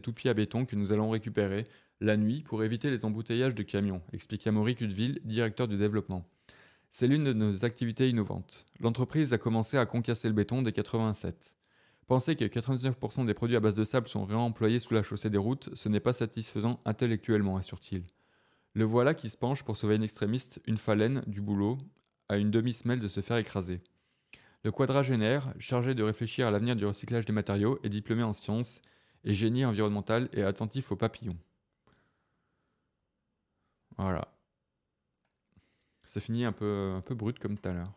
Speaker 1: toupies à béton que nous allons récupérer la nuit pour éviter les embouteillages de camions, explique Amaury Cudeville, directeur du développement. C'est l'une de nos activités innovantes. L'entreprise a commencé à concasser le béton dès 87. Penser que 99% des produits à base de sable sont réemployés sous la chaussée des routes, ce n'est pas satisfaisant intellectuellement, assure-t-il. Le voilà qui se penche pour sauver une extrémiste, une phalène, du boulot, à une demi-semelle de se faire écraser. Le quadragénaire, chargé de réfléchir à l'avenir du recyclage des matériaux, est diplômé en sciences et génie environnemental et attentif aux papillons. Voilà. C'est fini un peu, un peu brut comme tout à l'heure.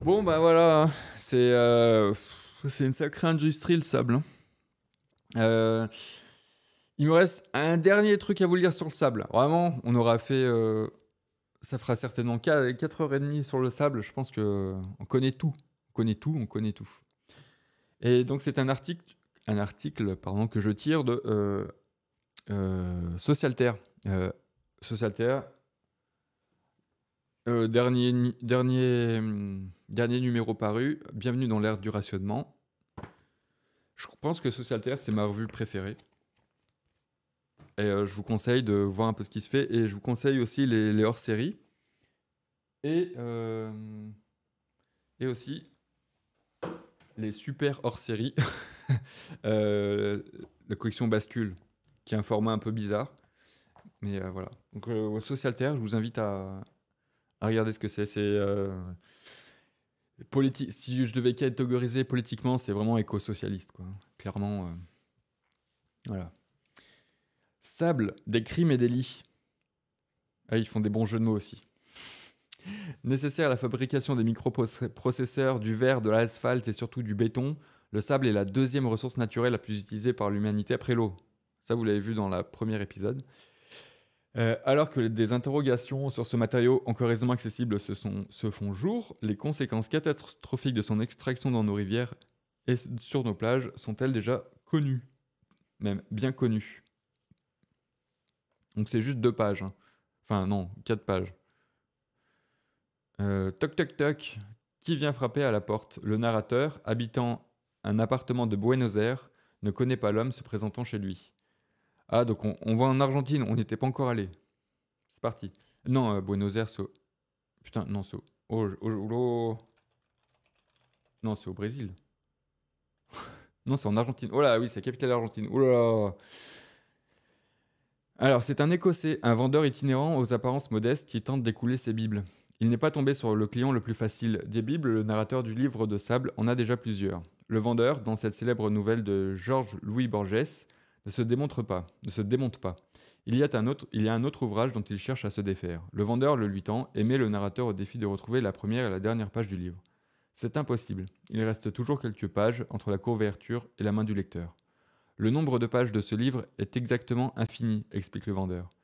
Speaker 1: Bon, ben voilà, hein. c'est euh, une sacrée industrie le sable. Hein. Euh, il me reste un dernier truc à vous lire sur le sable. Vraiment, on aura fait. Euh, ça fera certainement 4h30 sur le sable. Je pense que euh, on connaît tout. On connaît tout, on connaît tout. Et donc, c'est un article, un article pardon, que je tire de euh, euh, Socialterre. Euh, dernier, dernier, hmm, dernier numéro paru. Bienvenue dans l'ère du rationnement. Je pense que Terre, c'est ma revue préférée. Et euh, je vous conseille de voir un peu ce qui se fait. Et je vous conseille aussi les, hors-séries. Et, euh, et aussi les super hors-séries. Euh, la collection Bascule, qui est un format un peu bizarre. Mais voilà. Donc, Social Terre, je vous invite à, à regarder ce que c'est. C'est. si je devais catégoriser politiquement, c'est vraiment éco-socialiste, quoi. Clairement, voilà. Sable, des crimes et délits. Ah, ils font des bons jeux de mots aussi. Nécessaire à la fabrication des microprocesseurs, du verre, de l'asphalte et surtout du béton, le sable est la deuxième ressource naturelle la plus utilisée par l'humanité après l'eau. Ça, vous l'avez vu dans le premier épisode. Euh, alors que des interrogations sur ce matériau encore aisément accessible se font jour, les conséquences catastrophiques de son extraction dans nos rivières et sur nos plages sont-elles déjà connues Même bien connues. Donc c'est juste deux pages. Hein. Enfin non, quatre pages. Euh, toc toc toc. Qui vient frapper à la porte Le narrateur, habitant un appartement de Buenos Aires, ne connaît pas l'homme se présentant chez lui. Ah, donc on, on va en Argentine, on n'était pas encore allé. C'est parti. Non, euh, Buenos Aires, c'est Putain, non, c'est au... Oh, oh, non, c'est au Brésil. non, c'est en Argentine. Oh là, oui, c'est la capitale argentine. Oh là là alors, c'est un Écossais, un vendeur itinérant aux apparences modestes qui tente d'écouler ses Bibles. Il n'est pas tombé sur le client le plus facile. Des Bibles, le narrateur du livre de sable en a déjà plusieurs. Le vendeur, dans cette célèbre nouvelle de Georges Louis Borges, ne se démontre pas, ne se démonte pas. Il y, a un autre, il y a un autre ouvrage dont il cherche à se défaire. Le vendeur le lui tend et le narrateur au défi de retrouver la première et la dernière page du livre. C'est impossible. Il reste toujours quelques pages entre la couverture et la main du lecteur. Le nombre de pages de ce livre est exactement infini, explique le vendeur.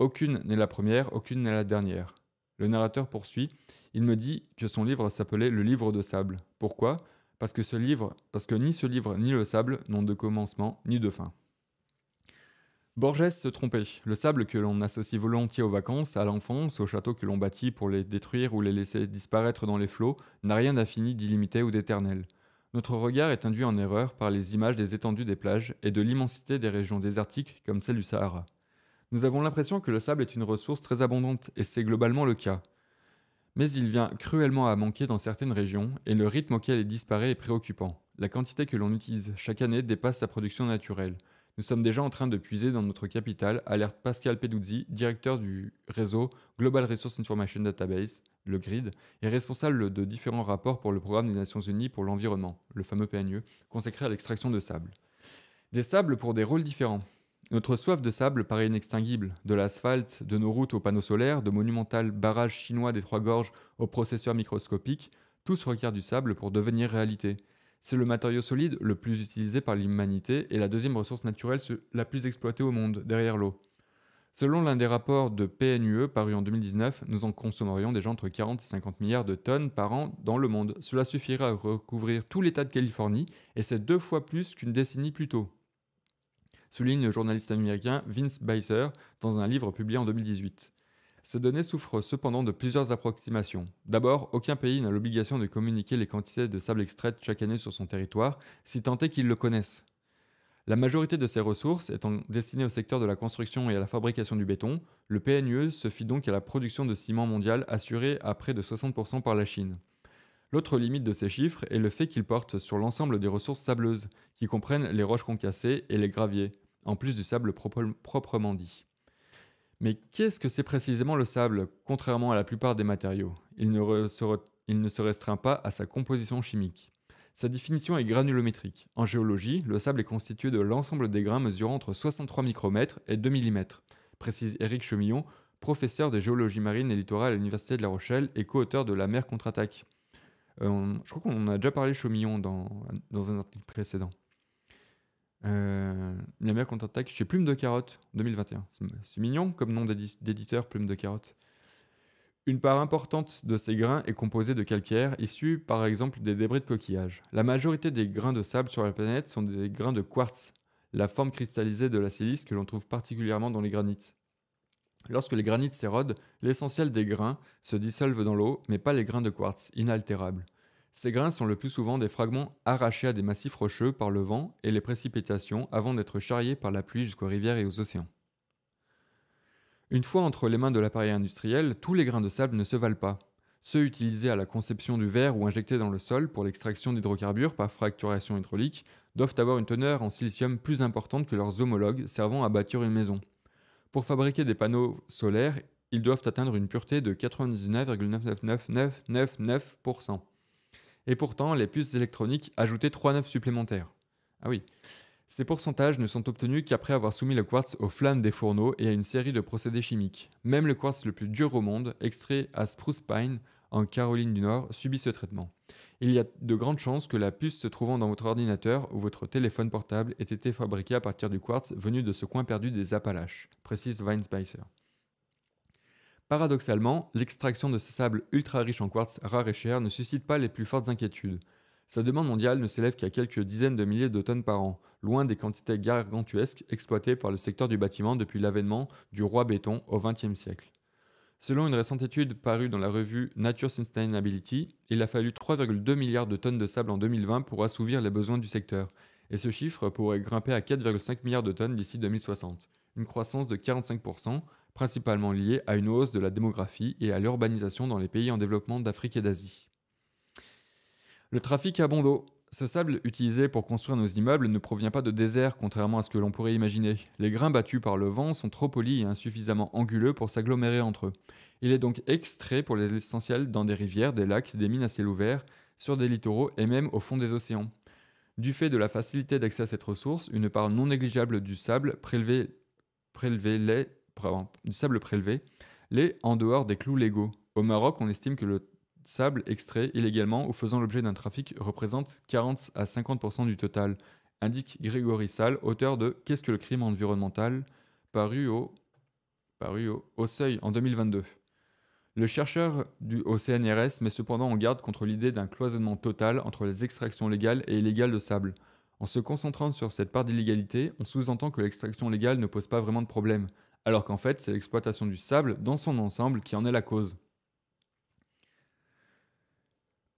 Speaker 1: Aucune n'est la première, aucune n'est la dernière. Le narrateur poursuit, il me dit que son livre s'appelait Le livre de sable. Pourquoi Parce que ce livre, parce que ni ce livre ni le sable n'ont de commencement ni de fin. Borges se trompait. Le sable que l'on associe volontiers aux vacances, à l'enfance, au château que l'on bâtit pour les détruire ou les laisser disparaître dans les flots, n'a rien d'infini, d'illimité ou d'éternel. Notre regard est induit en erreur par les images des étendues des plages et de l'immensité des régions désertiques comme celle du Sahara. Nous avons l'impression que le sable est une ressource très abondante, et c'est globalement le cas. Mais il vient cruellement à manquer dans certaines régions, et le rythme auquel il disparaît est préoccupant. La quantité que l'on utilise chaque année dépasse sa production naturelle. Nous sommes déjà en train de puiser dans notre capitale, alerte Pascal Peduzzi, directeur du réseau Global Resource Information Database, le GRID, est responsable de différents rapports pour le programme des Nations Unies pour l'environnement, le fameux PNE, consacré à l'extraction de sable. Des sables pour des rôles différents. Notre soif de sable paraît inextinguible, de l'asphalte, de nos routes aux panneaux solaires, de monumental barrage chinois des Trois Gorges aux processeurs microscopiques, tous requiert du sable pour devenir réalité. C'est le matériau solide le plus utilisé par l'humanité et la deuxième ressource naturelle la plus exploitée au monde, derrière l'eau. Selon l'un des rapports de PNUE paru en 2019, nous en consommerions déjà entre 40 et 50 milliards de tonnes par an dans le monde. Cela suffirait à recouvrir tout l'État de Californie, et c'est deux fois plus qu'une décennie plus tôt, souligne le journaliste américain Vince Beiser dans un livre publié en 2018. Ces données souffrent cependant de plusieurs approximations. D'abord, aucun pays n'a l'obligation de communiquer les quantités de sable extraites chaque année sur son territoire, si tant est qu'ils le connaissent. La majorité de ces ressources étant destinées au secteur de la construction et à la fabrication du béton, le PNE se fie donc à la production de ciment mondial assurée à près de 60% par la Chine. L'autre limite de ces chiffres est le fait qu'ils portent sur l'ensemble des ressources sableuses, qui comprennent les roches concassées et les graviers, en plus du sable proprement dit. Mais qu'est-ce que c'est précisément le sable, contrairement à la plupart des matériaux il ne se restreint pas à sa composition chimique. Sa définition est granulométrique. En géologie, le sable est constitué de l'ensemble des grains mesurant entre 63 micromètres et 2 mm, précise Éric Chemillon, professeur de géologie marine et littorale à l'Université de La Rochelle et co-auteur de La mer contre-attaque. Euh, je crois qu'on a déjà parlé Chemillon dans, dans un article précédent. Euh, la mer contre-attaque chez Plume de Carotte 2021. C'est mignon comme nom d'éditeur, Plume de Carotte. Une part importante de ces grains est composée de calcaire, issu par exemple des débris de coquillages. La majorité des grains de sable sur la planète sont des grains de quartz, la forme cristallisée de la silice que l'on trouve particulièrement dans les granites. Lorsque les granites s'érodent, l'essentiel des grains se dissolvent dans l'eau, mais pas les grains de quartz, inaltérables. Ces grains sont le plus souvent des fragments arrachés à des massifs rocheux par le vent et les précipitations avant d'être charriés par la pluie jusqu'aux rivières et aux océans. Une fois entre les mains de l'appareil industriel, tous les grains de sable ne se valent pas. Ceux utilisés à la conception du verre ou injectés dans le sol pour l'extraction d'hydrocarbures par fracturation hydraulique doivent avoir une teneur en silicium plus importante que leurs homologues servant à bâtir une maison. Pour fabriquer des panneaux solaires, ils doivent atteindre une pureté de 99,999999%. Et pourtant, les puces électroniques ajoutaient 3 neufs supplémentaires. Ah oui. Ces pourcentages ne sont obtenus qu'après avoir soumis le quartz aux flammes des fourneaux et à une série de procédés chimiques. Même le quartz le plus dur au monde, extrait à Spruce Pine, en Caroline du Nord, subit ce traitement. Il y a de grandes chances que la puce se trouvant dans votre ordinateur ou votre téléphone portable ait été fabriquée à partir du quartz venu de ce coin perdu des Appalaches, précise Spicer. Paradoxalement, l'extraction de ce sable ultra riche en quartz rare et cher ne suscite pas les plus fortes inquiétudes. Sa demande mondiale ne s'élève qu'à quelques dizaines de milliers de tonnes par an, loin des quantités gargantuesques exploitées par le secteur du bâtiment depuis l'avènement du roi béton au XXe siècle. Selon une récente étude parue dans la revue Nature Sustainability, il a fallu 3,2 milliards de tonnes de sable en 2020 pour assouvir les besoins du secteur, et ce chiffre pourrait grimper à 4,5 milliards de tonnes d'ici 2060, une croissance de 45%, principalement liée à une hausse de la démographie et à l'urbanisation dans les pays en développement d'Afrique et d'Asie. Le trafic à Ce sable utilisé pour construire nos immeubles ne provient pas de désert, contrairement à ce que l'on pourrait imaginer. Les grains battus par le vent sont trop polis et insuffisamment anguleux pour s'agglomérer entre eux. Il est donc extrait pour l'essentiel dans des rivières, des lacs, des mines à ciel ouvert, sur des littoraux et même au fond des océans. Du fait de la facilité d'accès à cette ressource, une part non négligeable du sable prélevé, du sable prélevé l'est en dehors des clous légaux. Au Maroc, on estime que le sable extrait illégalement ou faisant l'objet d'un trafic représente 40 à 50% du total, indique Grégory Salle, auteur de Qu'est-ce que le crime environnemental paru au, paru au, seuil en 2022. Le chercheur du, OCNRS CNRS met cependant en garde contre l'idée d'un cloisonnement total entre les extractions légales et illégales de sable. En se concentrant sur cette part d'illégalité, on sous-entend que l'extraction légale ne pose pas vraiment de problème, alors qu'en fait c'est l'exploitation du sable dans son ensemble qui en est la cause.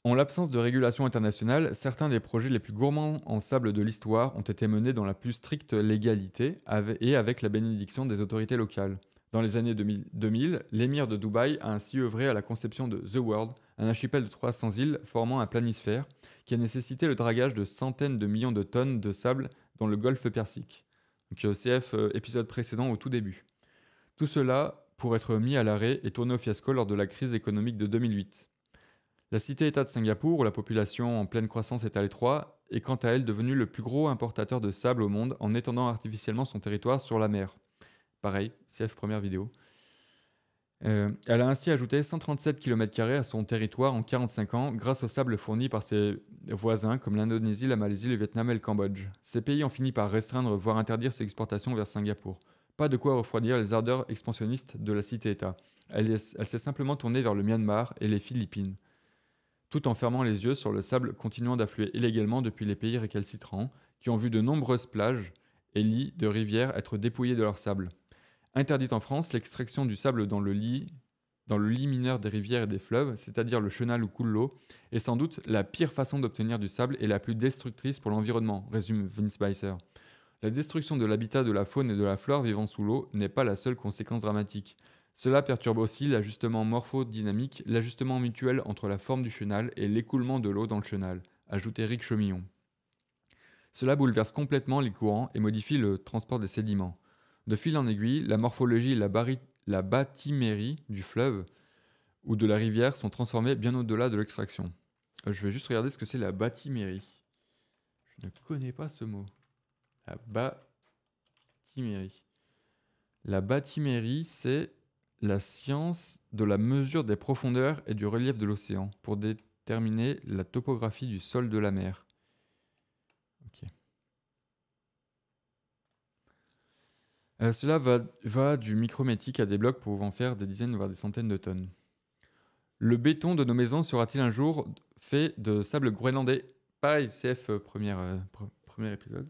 Speaker 1: En l'absence de régulation internationale, certains des projets les plus gourmands en sable de l'histoire ont été menés dans la plus stricte légalité et avec la bénédiction des autorités locales. Dans les années 2000, l'émir de Dubaï a ainsi œuvré à la conception de The World, un archipel de 300 îles formant un planisphère, qui a nécessité le dragage de centaines de millions de tonnes de sable dans le golfe Persique. CF euh, euh, épisode précédent au tout début. Tout cela pour être mis à l'arrêt et tourné au fiasco lors de la crise économique de 2008. La cité-État de Singapour, où la population en pleine croissance est à l'étroit, est quant à elle devenue le plus gros importateur de sable au monde en étendant artificiellement son territoire sur la mer. Pareil, CF première vidéo. Euh, elle a ainsi ajouté 137 km à son territoire en 45 ans grâce au sable fourni par ses voisins comme l'Indonésie, la Malaisie, le Vietnam et le Cambodge. Ces pays ont fini par restreindre, voire interdire ses exportations vers Singapour. Pas de quoi refroidir les ardeurs expansionnistes de la cité-État. Elle, elle s'est simplement tournée vers le Myanmar et les Philippines tout en fermant les yeux sur le sable continuant d'affluer illégalement depuis les pays récalcitrants, qui ont vu de nombreuses plages et lits de rivières être dépouillés de leur sable. Interdite en France, l'extraction du sable dans le lit dans le lit mineur des rivières et des fleuves, c'est-à-dire le chenal où coule l'eau, est sans doute la pire façon d'obtenir du sable et la plus destructrice pour l'environnement, résume Vince Beiser. La destruction de l'habitat de la faune et de la flore vivant sous l'eau n'est pas la seule conséquence dramatique. Cela perturbe aussi l'ajustement morphodynamique, l'ajustement mutuel entre la forme du chenal et l'écoulement de l'eau dans le chenal, ajoute Eric Chemillon. Cela bouleverse complètement les courants et modifie le transport des sédiments. De fil en aiguille, la morphologie et la, la du fleuve ou de la rivière sont transformées bien au-delà de l'extraction. Euh, je vais juste regarder ce que c'est la bâtimérie. Je ne connais pas ce mot. La bâtimérie. La bâtimérie, c'est la science de la mesure des profondeurs et du relief de l'océan pour déterminer la topographie du sol de la mer. Euh, cela va, du micrométique à des blocs pouvant faire des dizaines voire des centaines de tonnes. Le béton de nos maisons sera-t-il un jour fait de sable groenlandais Pareil, CF, euh, première, euh, premier épisode.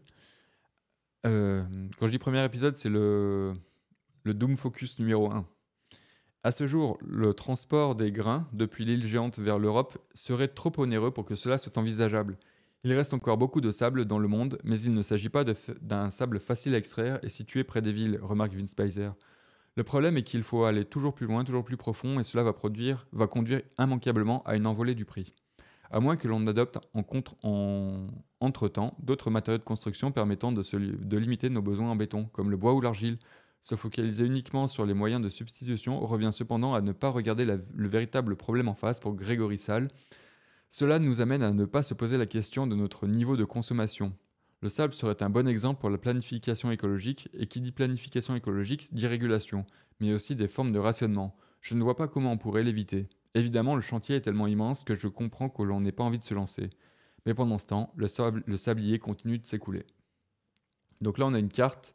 Speaker 1: quand je dis premier épisode, c'est le, le Doom Focus numéro 1. À ce jour, le transport des grains depuis l'île géante vers l'Europe serait trop onéreux pour que cela soit envisageable. Il reste encore beaucoup de sable dans le monde, mais il ne s'agit pas d'un sable facile à extraire et situé près des villes, remarque Spicer. Le problème est qu'il faut aller toujours plus loin, toujours plus profond, et cela va, produire, va conduire immanquablement à une envolée du prix. À moins que l'on adopte en, contre, entre-temps d'autres matériaux de construction permettant de limiter nos besoins en béton, comme le bois ou l'argile, se focaliser uniquement sur les moyens de substitution revient cependant à ne pas regarder le véritable problème en face pour Grégory Sall. Cela nous amène à ne pas se poser la question de notre niveau de consommation. Le sable serait un bon exemple pour la planification écologique, et qui dit planification écologique dit régulation, mais aussi des formes de rationnement. Je ne vois pas comment on pourrait l'éviter. Évidemment, le chantier est tellement immense que je comprends que l'on n'ait pas envie de se lancer. Mais pendant ce temps, le, le sablier continue de s'écouler. Donc là, on a une carte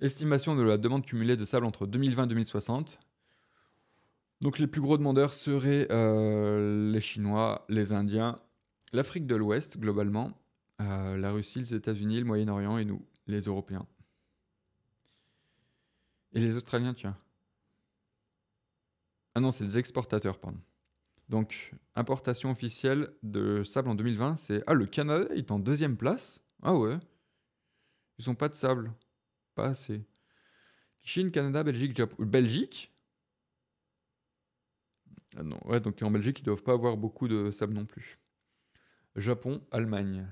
Speaker 1: Estimation de la demande cumulée de sable entre 2020 et 2060. Donc les plus gros demandeurs seraient euh, les Chinois, les Indiens, l'Afrique de l'Ouest globalement, euh, la Russie, les États-Unis, le Moyen-Orient et nous, les Européens. Et les Australiens, tiens. Ah non, c'est les exportateurs, pardon. Donc, importation officielle de sable en 2020, c'est... Ah, le Canada est en deuxième place Ah ouais Ils n'ont pas de sable c'est Chine, Canada, Belgique, Belgique ah donc en Belgique, ils doivent pas avoir beaucoup de sable non plus. Japon, Allemagne.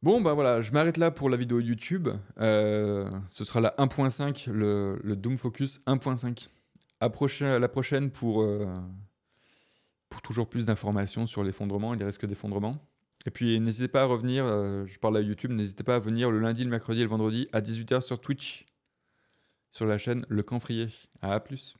Speaker 1: Bon, ben voilà, je m'arrête là pour la vidéo YouTube. Euh, ce sera la 1.5, le, Doom Focus 1.5. À, la prochaine pour, euh, pour toujours plus d'informations sur l'effondrement et les risques d'effondrement. Et puis n'hésitez pas à revenir, euh, je parle à YouTube, n'hésitez pas à venir le lundi, le mercredi et le vendredi à 18h sur Twitch, sur la chaîne Le Canfrier. A plus.